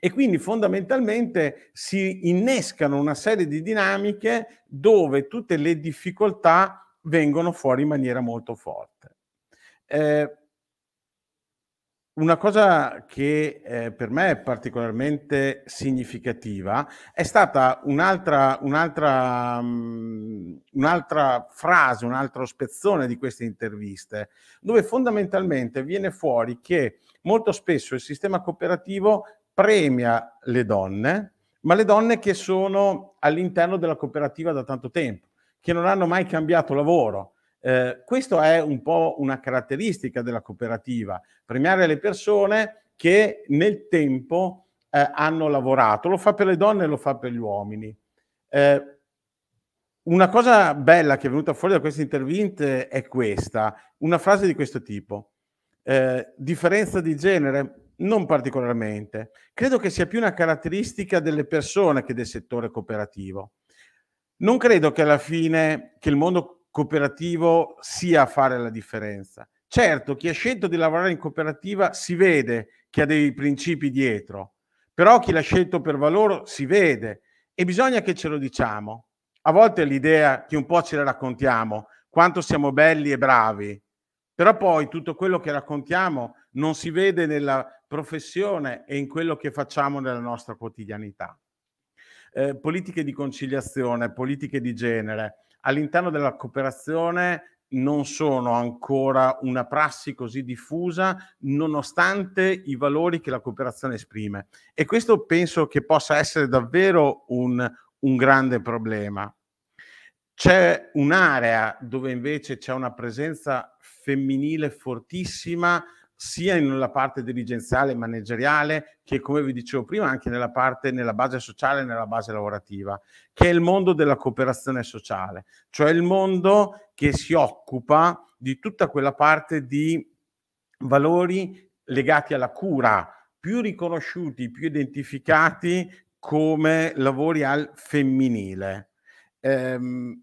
E quindi fondamentalmente si innescano una serie di dinamiche dove tutte le difficoltà vengono fuori in maniera molto forte. Eh, una cosa che eh, per me è particolarmente significativa è stata un'altra, un'altra, um, un'altra, frase, un altro spezzone di queste interviste, dove fondamentalmente viene fuori che molto spesso il sistema cooperativo premia le donne, ma le donne che sono all'interno della cooperativa da tanto tempo, che non hanno mai cambiato lavoro, eh, questo è un po' una caratteristica della cooperativa, premiare le persone che nel tempo eh, hanno lavorato, lo fa per le donne e lo fa per gli uomini. Eh, una cosa bella che è venuta fuori da queste interviste è questa, una frase di questo tipo. Eh, differenza di genere? Non particolarmente. Credo che sia più una caratteristica delle persone che del settore cooperativo. Non credo che alla fine che il mondo cooperativo sia a fare la differenza. Certo, chi ha scelto di lavorare in cooperativa si vede che ha dei principi dietro, però chi l'ha scelto per valore si vede e bisogna che ce lo diciamo. A volte l'idea che un po' ce la raccontiamo, quanto siamo belli e bravi, però poi tutto quello che raccontiamo non si vede nella professione e in quello che facciamo nella nostra quotidianità. Eh, politiche di conciliazione, politiche di genere all'interno della cooperazione non sono ancora una prassi così diffusa, nonostante i valori che la cooperazione esprime. E questo penso che possa essere davvero un, un grande problema. C'è un'area dove invece c'è una presenza femminile fortissima, sia nella parte dirigenziale e manageriale che, come vi dicevo prima, anche nella parte, nella base sociale e nella base lavorativa, che è il mondo della cooperazione sociale, cioè il mondo che si occupa di tutta quella parte di valori legati alla cura, più riconosciuti, più identificati come lavori al femminile. Ehm,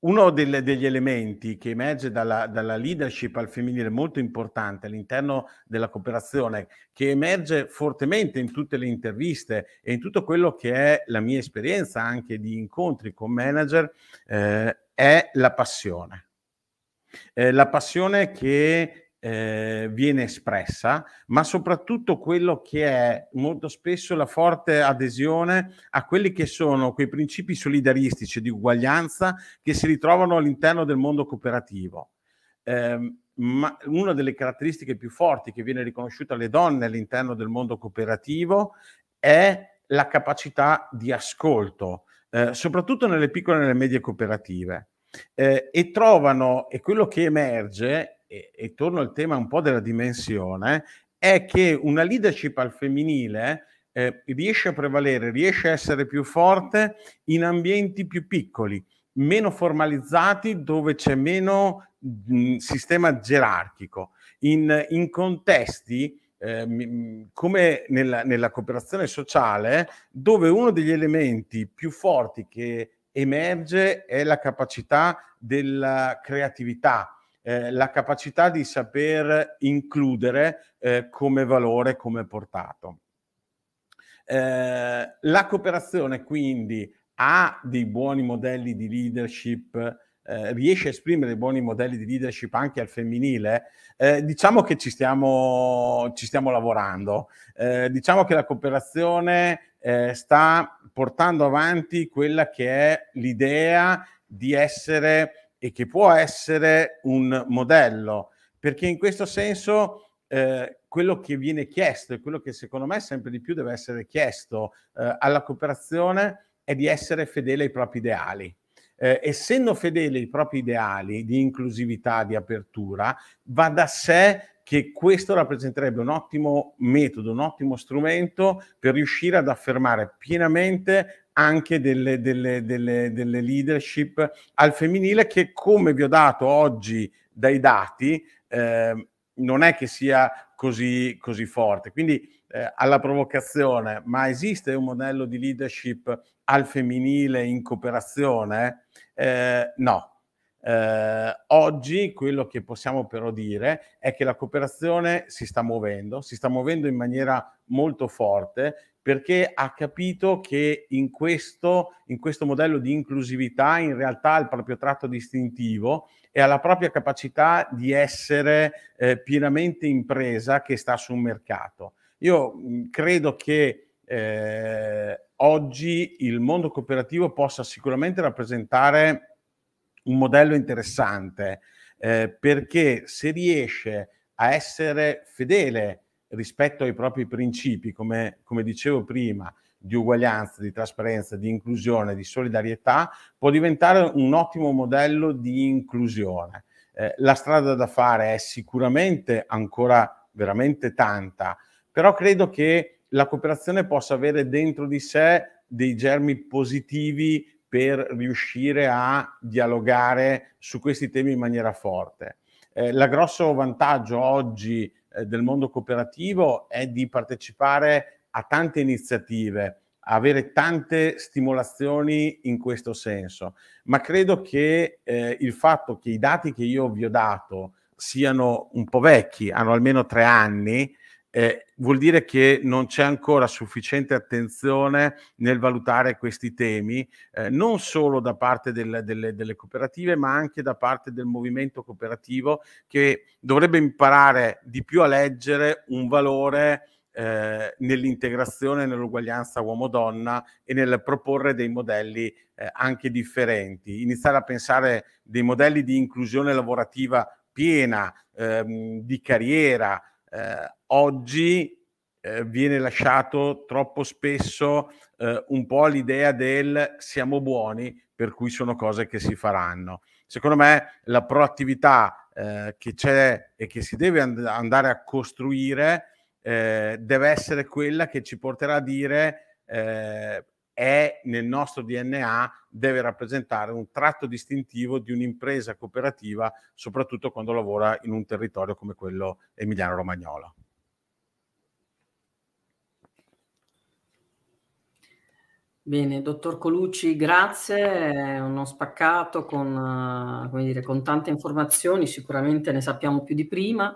uno del, degli elementi che emerge dalla, dalla, leadership al femminile molto importante all'interno della cooperazione, che emerge fortemente in tutte le interviste e in tutto quello che è la mia esperienza anche di incontri con manager, eh, è la passione. Eh, la passione che eh, viene espressa, ma soprattutto quello che è molto spesso la forte adesione a quelli che sono quei principi solidaristici di uguaglianza che si ritrovano all'interno del mondo cooperativo. Eh, ma una delle caratteristiche più forti che viene riconosciuta alle donne all'interno del mondo cooperativo è la capacità di ascolto, eh, soprattutto nelle piccole e nelle medie cooperative. Eh, e trovano, e quello che emerge e, e torno al tema un po' della dimensione, è che una leadership al femminile eh, riesce a prevalere, riesce a essere più forte in ambienti più piccoli, meno formalizzati, dove c'è meno mh, mm, sistema gerarchico, in, in contesti eh, mm, come nella, nella, cooperazione sociale, dove uno degli elementi più forti che emerge è la capacità della creatività, eh, la capacità di saper includere eh, come valore, come portato. Eh, la cooperazione quindi ha dei buoni modelli di leadership, eh, riesce a esprimere buoni modelli di leadership anche al femminile, eh, diciamo che ci stiamo, ci stiamo lavorando. Eh, diciamo che la cooperazione sta portando avanti quella che è l'idea di essere e che può essere un modello, perché in questo senso eh, quello che viene chiesto e quello che secondo me sempre di più deve essere chiesto eh, alla cooperazione è di essere fedele ai propri ideali. Eh, essendo fedele ai propri ideali di inclusività, di apertura, va da sé che questo rappresenterebbe un ottimo metodo, un ottimo strumento per riuscire ad affermare pienamente anche delle, delle, delle, delle leadership al femminile che come vi ho dato oggi dai dati eh, non è che sia così, così forte. Quindi eh, alla provocazione, ma esiste un modello di leadership al femminile in cooperazione? Eh, no. Eh, oggi quello che possiamo però dire è che la cooperazione si sta muovendo, si sta muovendo in maniera molto forte perché ha capito che in questo, in questo modello di inclusività in realtà ha il proprio tratto distintivo e ha la propria capacità di essere eh, pienamente impresa che sta sul mercato. Io mh, mm, credo che eh, oggi il mondo cooperativo possa sicuramente rappresentare un modello interessante eh, perché se riesce a essere fedele rispetto ai propri principi, come, come dicevo prima, di uguaglianza, di trasparenza, di inclusione, di solidarietà, può diventare un ottimo modello di inclusione. Eh, la strada da fare è sicuramente ancora veramente tanta, però credo che la cooperazione possa avere dentro di sé dei germi positivi per riuscire a dialogare su questi temi in maniera forte. Eh, la grosso vantaggio oggi eh, del mondo cooperativo è di partecipare a tante iniziative, avere tante stimolazioni in questo senso, ma credo che eh, il fatto che i dati che io vi ho dato siano un po' vecchi, hanno almeno tre anni, eh, vuol dire che non c'è ancora sufficiente attenzione nel valutare questi temi, eh, non solo da parte del, delle, delle, cooperative, ma anche da parte del movimento cooperativo che dovrebbe imparare di più a leggere un valore eh, nell'integrazione, nell'uguaglianza uomo-donna e nel proporre dei modelli eh, anche differenti, iniziare a pensare dei modelli di inclusione lavorativa piena, ehm, di carriera, eh, oggi eh, viene lasciato troppo spesso eh, un po' l'idea del siamo buoni, per cui sono cose che si faranno. Secondo me la proattività eh, che c'è e che si deve and- andare a costruire eh, deve essere quella che ci porterà a dire eh, è nel nostro DNA, deve rappresentare un tratto distintivo di un'impresa cooperativa, soprattutto quando lavora in un territorio come quello emiliano-romagnolo. Bene, dottor Colucci, grazie. uno spaccato con, eh, dire, con, tante informazioni, sicuramente ne sappiamo più di prima.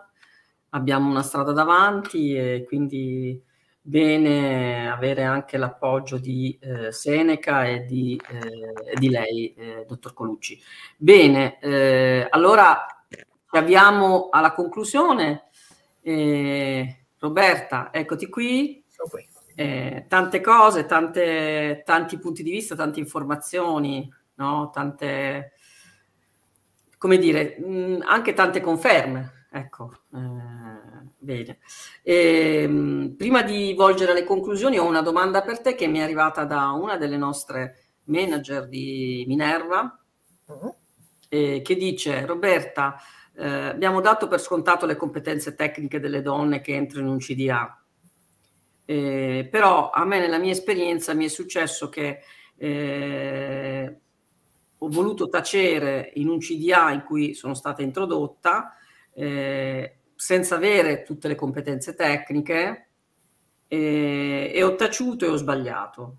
Abbiamo una strada davanti e quindi bene avere anche l'appoggio di eh, Seneca e di, eh, di lei, eh, dottor Colucci. Bene, eh, allora ci avviamo alla conclusione. Eh, Roberta, eccoti qui. Eh, tante cose, tante, tanti punti di vista, tante informazioni, no? tante, come dire, mh, mm, anche tante conferme. Ecco, eh, Bene. Ehm, prima di volgere alle conclusioni ho una domanda per te che mi è arrivata da una delle nostre manager di Minerva uh-huh. eh, che dice Roberta eh, abbiamo dato per scontato le competenze tecniche delle donne che entrano in un CDA eh, però a me nella mia esperienza mi è successo che eh, ho voluto tacere in un CDA in cui sono stata introdotta eh, senza avere tutte le competenze tecniche e, e ho taciuto e ho sbagliato.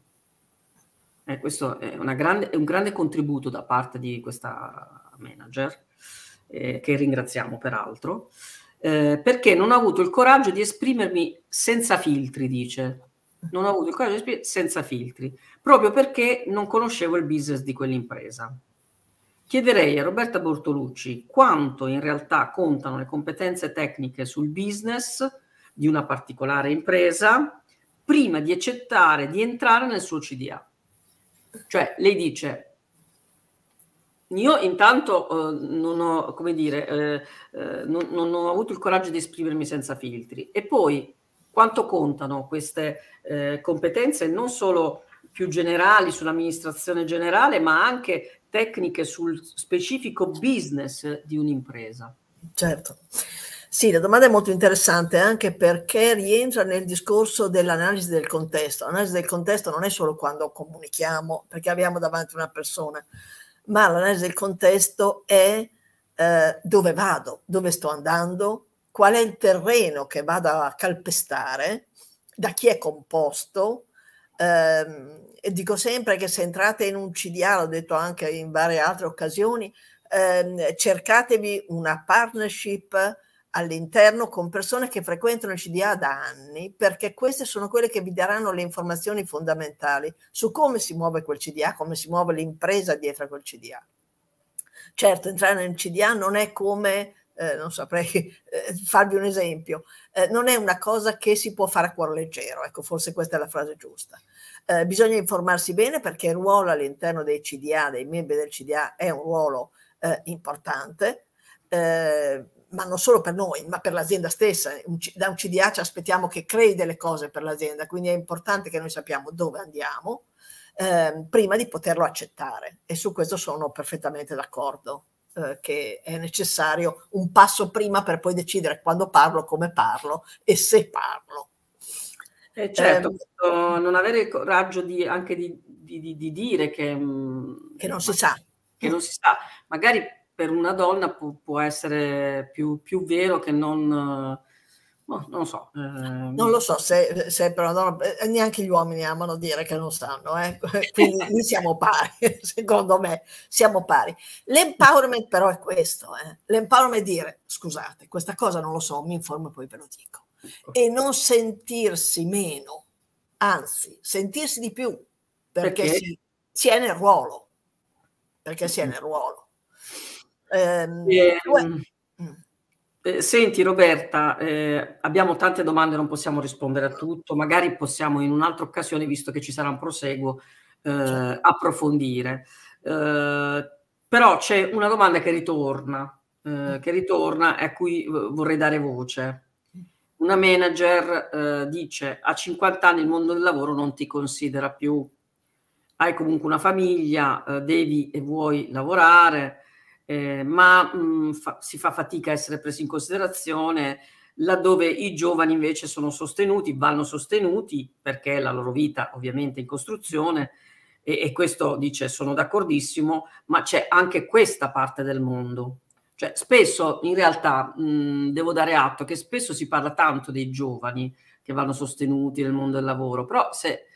Eh, questo è, grande, è, un grande contributo da parte di questa manager, eh, che ringraziamo peraltro, eh, perché non ho avuto il coraggio di esprimermi senza filtri, dice. Non ho avuto il coraggio di esprimermi senza filtri, proprio perché non conoscevo il business di quell'impresa. Chiederei a Roberta Bortolucci quanto in realtà contano le competenze tecniche sul business di una particolare impresa prima di accettare di entrare nel suo CDA. Cioè, lei dice, io intanto eh, non, ho, come dire, eh, eh, non, non ho avuto il coraggio di esprimermi senza filtri. E poi quanto contano queste eh, competenze non solo più generali sull'amministrazione generale, ma anche tecniche sul specifico business di un'impresa. Certo. Sì, la domanda è molto interessante anche perché rientra nel discorso dell'analisi del contesto. L'analisi del contesto non è solo quando comunichiamo, perché abbiamo davanti una persona, ma l'analisi del contesto è eh, dove vado, dove sto andando, qual è il terreno che vado a calpestare, da chi è composto, ehm, e dico sempre che se entrate in un CDA, l'ho detto anche in varie altre occasioni, ehm, cercatevi una partnership all'interno con persone che frequentano il CDA da anni, perché queste sono quelle che vi daranno le informazioni fondamentali su come si muove quel CDA, come si muove l'impresa dietro a quel CDA. Certo, entrare nel CDA non è come, eh, non saprei eh, farvi un esempio, eh, non è una cosa che si può fare a cuor leggero, ecco, forse questa è la frase giusta. Eh, bisogna informarsi bene perché il ruolo all'interno dei CDA, dei membri del CDA, è un ruolo eh, importante, eh, ma non solo per noi, ma per l'azienda stessa. Un, da un CDA ci aspettiamo che crei delle cose per l'azienda, quindi è importante che noi sappiamo dove andiamo ehm, prima di poterlo accettare e su questo sono perfettamente d'accordo eh, che è necessario un passo prima per poi decidere quando parlo, come parlo e se parlo. E ehm, certo, eh, non avere il coraggio di, anche di, di, di dire che, mm, che, non si sa. Che non si sa. Magari per una donna può, può essere più, più, vero che non... No, boh, non so. Eh, non lo so se, se per una donna, eh, eh, neanche gli uomini amano dire che non sanno, eh? quindi lì siamo pari, secondo me siamo pari. L'empowerment però è questo, eh? l'empowerment è dire scusate, questa cosa non lo so, mi informo e poi ve lo dico e non sentirsi meno, anzi sentirsi di più perché, perché? Si, si, è nel ruolo, perché si è nel ruolo. Ehm, ehm mm. eh, senti Roberta, eh, abbiamo tante domande, non possiamo rispondere a tutto, magari possiamo in un'altra occasione, visto che ci sarà un proseguo, eh, certo. approfondire. Eh, però c'è una domanda che ritorna, eh, mm. che ritorna e a cui vorrei dare voce una manager eh, dice a 50 anni il mondo del lavoro non ti considera più, hai comunque una famiglia, eh, devi e vuoi lavorare, eh, ma mh, mm, fa, si fa fatica a essere presi in considerazione laddove i giovani invece sono sostenuti, vanno sostenuti perché la loro vita ovviamente è in costruzione e, e questo dice sono d'accordissimo, ma c'è anche questa parte del mondo cioè, spesso in realtà mh, mhmm, devo dare atto che spesso si parla tanto dei giovani che vanno sostenuti nel mondo del lavoro, però se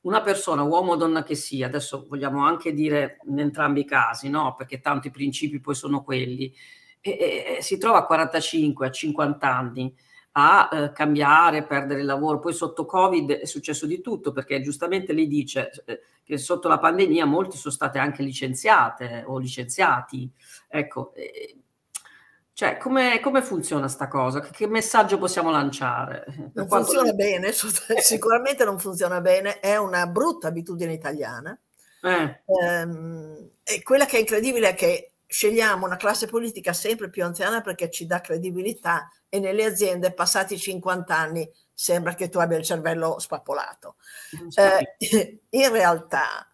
una persona, uomo o donna che sia, adesso vogliamo anche dire in entrambi i casi, no? perché tanto i principi poi sono quelli, e, e, si trova a 45, a 50 anni a eh, cambiare, perdere il lavoro, poi sotto Covid è successo di tutto, perché giustamente lei dice eh, che sotto la pandemia molti sono state anche licenziate o licenziati, ecco, eh, cioè, come, come funziona sta cosa? Che, che, messaggio possiamo lanciare? Non quanto... funziona bene, sicuramente non funziona bene, è una brutta abitudine italiana. Eh. Ehm, e quella che è incredibile è che scegliamo una classe politica sempre più anziana perché ci dà credibilità e nelle aziende passati 50 anni sembra che tu abbia il cervello spappolato. Eh, in realtà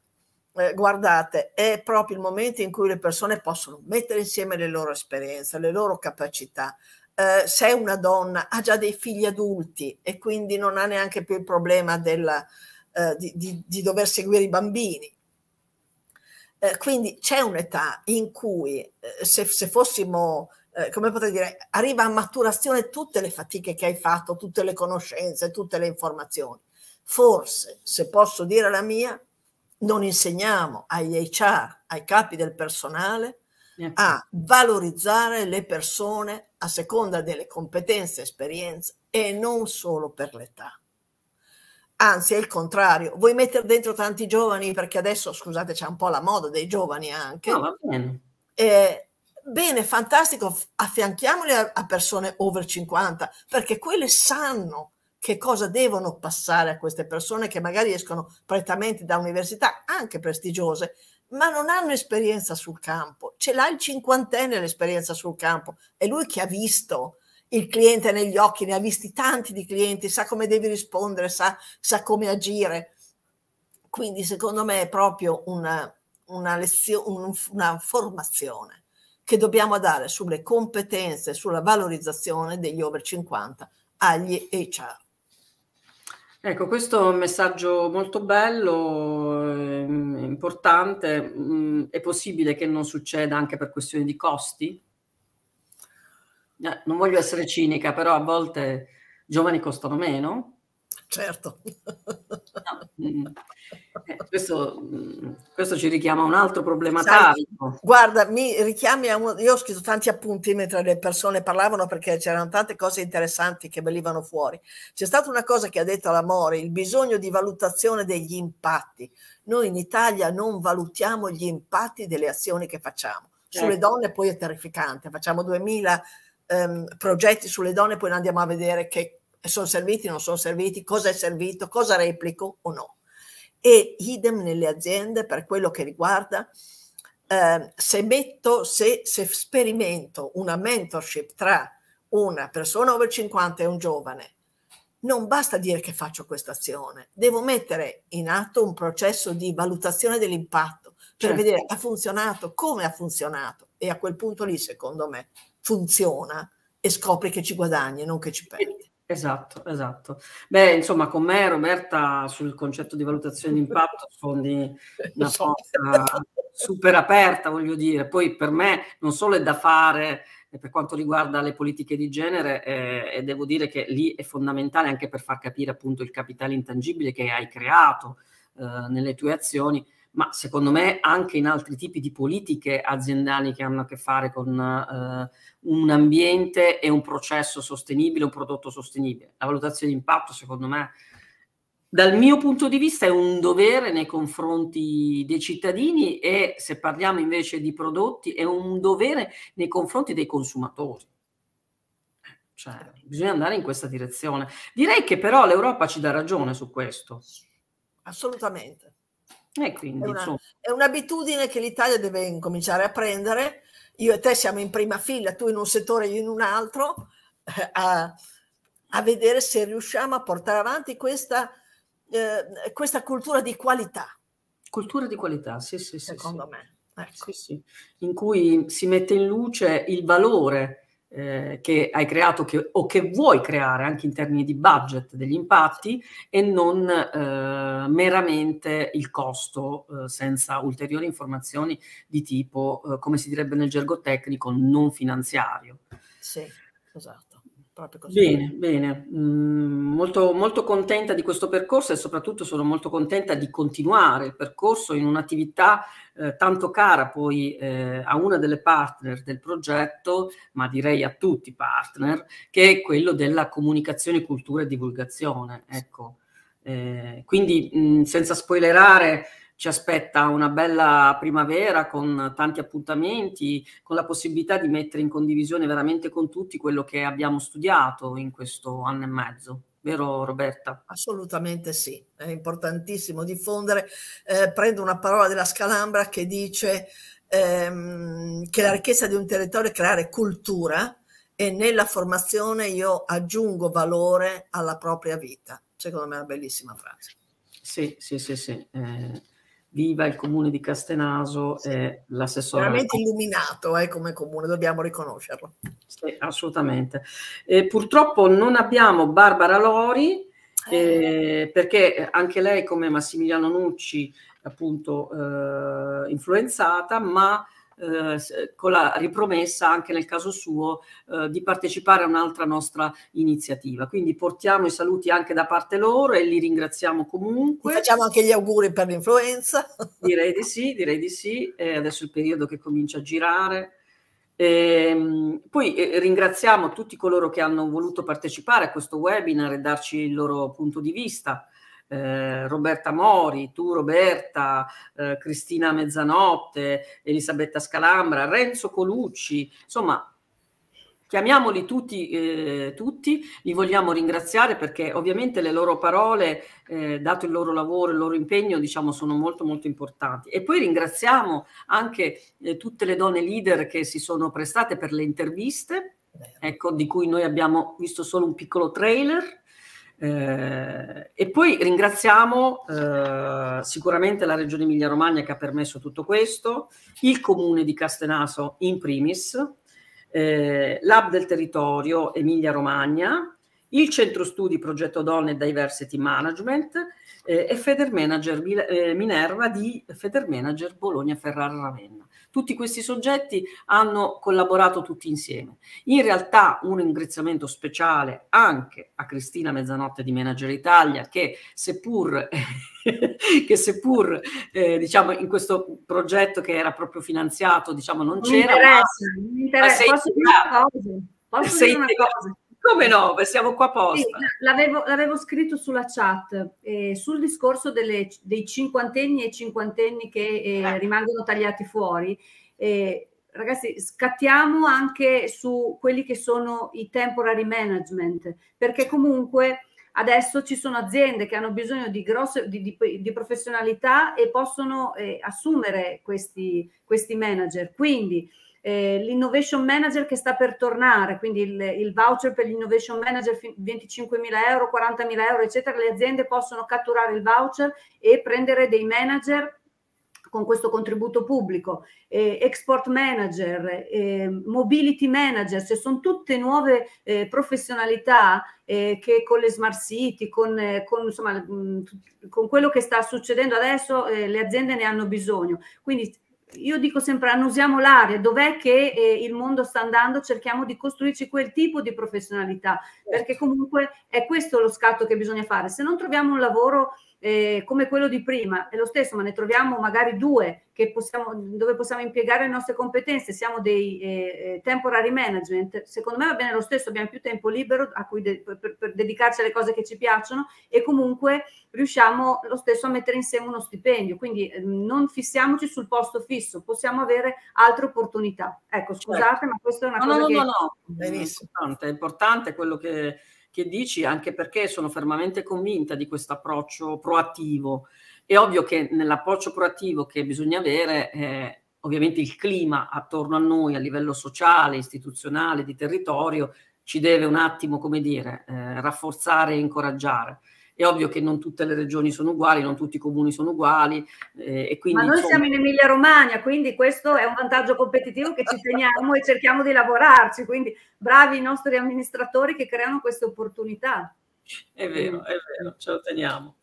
eh, guardate, è proprio il momento in cui le persone possono mettere insieme le loro esperienze, le loro capacità. Eh, se una donna ha già dei figli adulti e quindi non ha neanche più il problema della, eh, di, di, di, dover seguire i bambini. Eh, quindi c'è un'età in cui eh, se, se fossimo eh, come potrei dire, arriva a maturazione tutte le fatiche che hai fatto, tutte le conoscenze, tutte le informazioni. Forse, se posso dire la mia, non insegniamo agli HR, ai capi del personale, ecco. a valorizzare le persone a seconda delle competenze e esperienze e non solo per l'età. Anzi, è il contrario. Vuoi mettere dentro tanti giovani, perché adesso, scusate, c'è un po' la moda dei giovani anche. No, va bene. Eh, bene, fantastico, affianchiamoli a, a persone over 50, perché quelle sanno che cosa devono passare a queste persone che magari escono prettamente da università anche prestigiose, ma non hanno esperienza sul campo. Ce l'ha il cinquantenne l'esperienza sul campo, è lui che ha visto il cliente negli occhi, ne ha visti tanti di clienti, sa come devi rispondere, sa, sa come agire. Quindi secondo me è proprio una, una, lezione, una formazione che dobbiamo dare sulle competenze, sulla valorizzazione degli over 50 agli HR. Ecco, questo è un messaggio molto bello, ehm, importante. Mm, è possibile che non succeda anche per questioni di costi? Eh, non voglio essere cinica, però a volte i giovani costano meno, certo. No. Mm, mm. Eh, questo, mm, questo, ci richiama a un altro problema Sai, Guarda, mi richiami a uno, io ho scritto tanti appunti mentre le persone parlavano perché c'erano tante cose interessanti che venivano fuori. C'è stata una cosa che ha detto l'amore, il bisogno di valutazione degli impatti. Noi in Italia non valutiamo gli impatti delle azioni che facciamo. Sulle certo. donne poi è terrificante, facciamo 2000 ehm, progetti sulle donne, poi andiamo a vedere che sono serviti, non sono serviti, cosa è servito, cosa replico o no. E idem nelle aziende per quello che riguarda eh, se metto, se, se sperimento una mentorship tra una persona over 50 e un giovane, non basta dire che faccio questa azione, devo mettere in atto un processo di valutazione dell'impatto per certo. vedere ha funzionato, come ha funzionato e a quel punto lì, secondo me, funziona e scopri che ci guadagni, non che ci perdi. Esatto, esatto. Beh, insomma, con me Roberta sul concetto di valutazione di impatto sfondi una porta super aperta, voglio dire. Poi per me non solo è da fare eh, per quanto riguarda le politiche di genere, eh, devo dire che lì è fondamentale anche per far capire appunto il capitale intangibile che hai creato eh, nelle tue azioni ma secondo me anche in altri tipi di politiche aziendali che hanno a che fare con eh, un ambiente e un processo sostenibile, un prodotto sostenibile. La valutazione di impatto, secondo me, dal mio punto di vista è un dovere nei confronti dei cittadini e se parliamo invece di prodotti è un dovere nei confronti dei consumatori. Cioè, bisogna andare in questa direzione. Direi che però l'Europa ci dà ragione su questo. Assolutamente. E quindi, è, una, è un'abitudine che l'Italia deve incominciare a prendere. Io e te siamo in prima fila, tu in un settore, e io in un altro, eh, a, a vedere se riusciamo a portare avanti questa, eh, questa cultura di qualità. Cultura di qualità, sì, sì, sì. Secondo sì. me. Ecco. Sì, sì. In cui si mette in luce il valore eh, che hai creato che, o che vuoi creare anche in termini di budget degli impatti e non eh, meramente il costo eh, senza ulteriori informazioni di tipo, eh, come si direbbe nel gergo tecnico, non finanziario. Sì, esatto. Bene, bene, mm, molto, molto, contenta di questo percorso e soprattutto sono molto contenta di continuare il percorso in un'attività eh, tanto cara poi eh, a una delle partner del progetto, ma direi a tutti i partner, che è quello della comunicazione, cultura e divulgazione. Ecco. Eh, quindi mh, mm, senza spoilerare ci aspetta una bella primavera con tanti appuntamenti, con la possibilità di mettere in condivisione veramente con tutti quello che abbiamo studiato in questo anno e mezzo vero Roberta? Assolutamente sì, è importantissimo diffondere. Eh, prendo una parola della Scalambra che dice ehm, che la ricchezza di un territorio è creare cultura e nella formazione io aggiungo valore alla propria vita. Secondo me è una bellissima frase. Sì, sì, sì, sì. Eh, viva il comune di Castenaso e l'assessore. Veramente illuminato eh, come comune, dobbiamo riconoscerlo. Sì, assolutamente. E purtroppo non abbiamo Barbara Lori, eh, eh perché anche lei come Massimiliano Nucci appunto eh, influenzata, ma eh, con la ripromessa anche nel caso suo eh, di partecipare a un'altra nostra iniziativa. Quindi portiamo i saluti anche da parte loro e li ringraziamo comunque. Ti facciamo anche gli auguri per l'influenza. Direi di sì, direi di sì. Eh, adesso il periodo che comincia a girare. E ehm, poi eh, ringraziamo tutti coloro che hanno voluto partecipare a questo webinar e darci il loro punto di vista. Eh, Roberta Mori, tu Roberta, eh, Cristina Mezzanotte, Elisabetta Scalambra, Renzo Colucci, insomma chiamiamoli tutti, eh, tutti, li vogliamo ringraziare perché ovviamente le loro parole, eh, dato il loro lavoro, il loro impegno, diciamo, sono molto molto importanti. E poi ringraziamo anche eh, tutte le donne leader che si sono prestate per le interviste, ecco, di cui noi abbiamo visto solo un piccolo trailer, eh, e poi ringraziamo eh, sicuramente la Regione Emilia-Romagna che ha permesso tutto questo, il Comune di Castenaso in primis, eh, l'Hub del Territorio Emilia-Romagna, il Centro Studi Progetto Donne e Diversity Management eh, e Feder Manager eh, Minerva di Feder Manager Bologna-Ferrara-Ravenna tutti questi soggetti hanno collaborato tutti insieme. In realtà un ringraziamento speciale anche a Cristina Mezzanotte di Manager Italia che seppur, che seppur eh, diciamo in questo progetto che era proprio finanziato diciamo non, non c'era. interessa, ma, mi interessa. Posso dire una cosa? Posso sei, dire una cosa? Come no? Siamo qua apposta. Sì, l'avevo, l'avevo, scritto sulla chat, eh, sul discorso delle, dei cinquantenni e cinquantenni che eh, eh, rimangono tagliati fuori. Eh, ragazzi, scattiamo anche su quelli che sono i temporary management, perché comunque adesso ci sono aziende che hanno bisogno di, grosse, di, di, di professionalità e possono eh, assumere questi, questi manager. Quindi eh, l'innovation manager che sta per tornare, quindi il, il voucher per l'innovation manager 25.000 euro, 40.000 euro, eccetera, le aziende possono catturare il voucher e prendere dei manager con questo contributo pubblico, eh, export manager, eh, mobility manager, cioè sono tutte nuove eh, professionalità eh, che con le smart city, con, eh, con, insomma, con quello che sta succedendo adesso eh, le aziende ne hanno bisogno. Quindi io dico sempre annusiamo l'aria, dov'è che eh, il mondo sta andando, cerchiamo di costruirci quel tipo di professionalità, perché certo. comunque è questo lo scatto che bisogna fare. Se non troviamo un lavoro eh, come quello di prima, è lo stesso, ma ne troviamo magari due possiamo, dove possiamo impiegare le nostre competenze, siamo dei eh, eh, temporary management, secondo me va bene lo stesso, abbiamo più tempo libero a cui de- per, per dedicarci alle cose che ci piacciono e comunque riusciamo lo stesso a mettere insieme uno stipendio, quindi eh, non fissiamoci sul posto fisso, possiamo avere altre opportunità. Ecco, scusate, certo. ma questa è una no, cosa no, no, che... No, no, no, è importante quello che che dici, anche perché sono fermamente convinta di questo approccio proattivo. È ovvio che nell'approccio proattivo che bisogna avere è eh, ovviamente il clima attorno a noi a livello sociale, istituzionale, di territorio ci deve un attimo, come dire, eh, rafforzare e incoraggiare. È ovvio che non tutte le regioni sono uguali, non tutti i comuni sono uguali. Eh, quindi, Ma noi insomma... siamo in Emilia Romagna, quindi questo è un vantaggio competitivo che ci teniamo e cerchiamo di lavorarci. Quindi bravi i nostri amministratori che creano queste opportunità. È vero, mm. è vero, ce lo teniamo.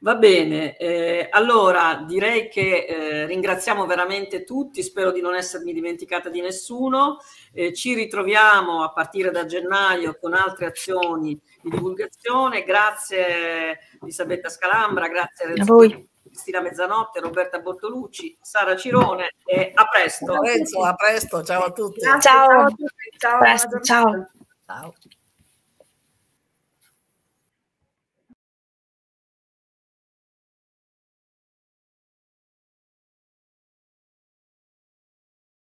Va bene, eh, allora direi che eh, ringraziamo veramente tutti, spero di non essermi dimenticata di nessuno. Eh, ci ritroviamo a partire da gennaio con altre azioni di divulgazione. Grazie Elisabetta Scalambra, grazie a voi. Cristina Mezzanotte, Roberta Bortolucci, Sara Cirone e a presto. Lorenzo, a presto, ciao a tutti. Ciao, ciao. ciao. ciao. ciao.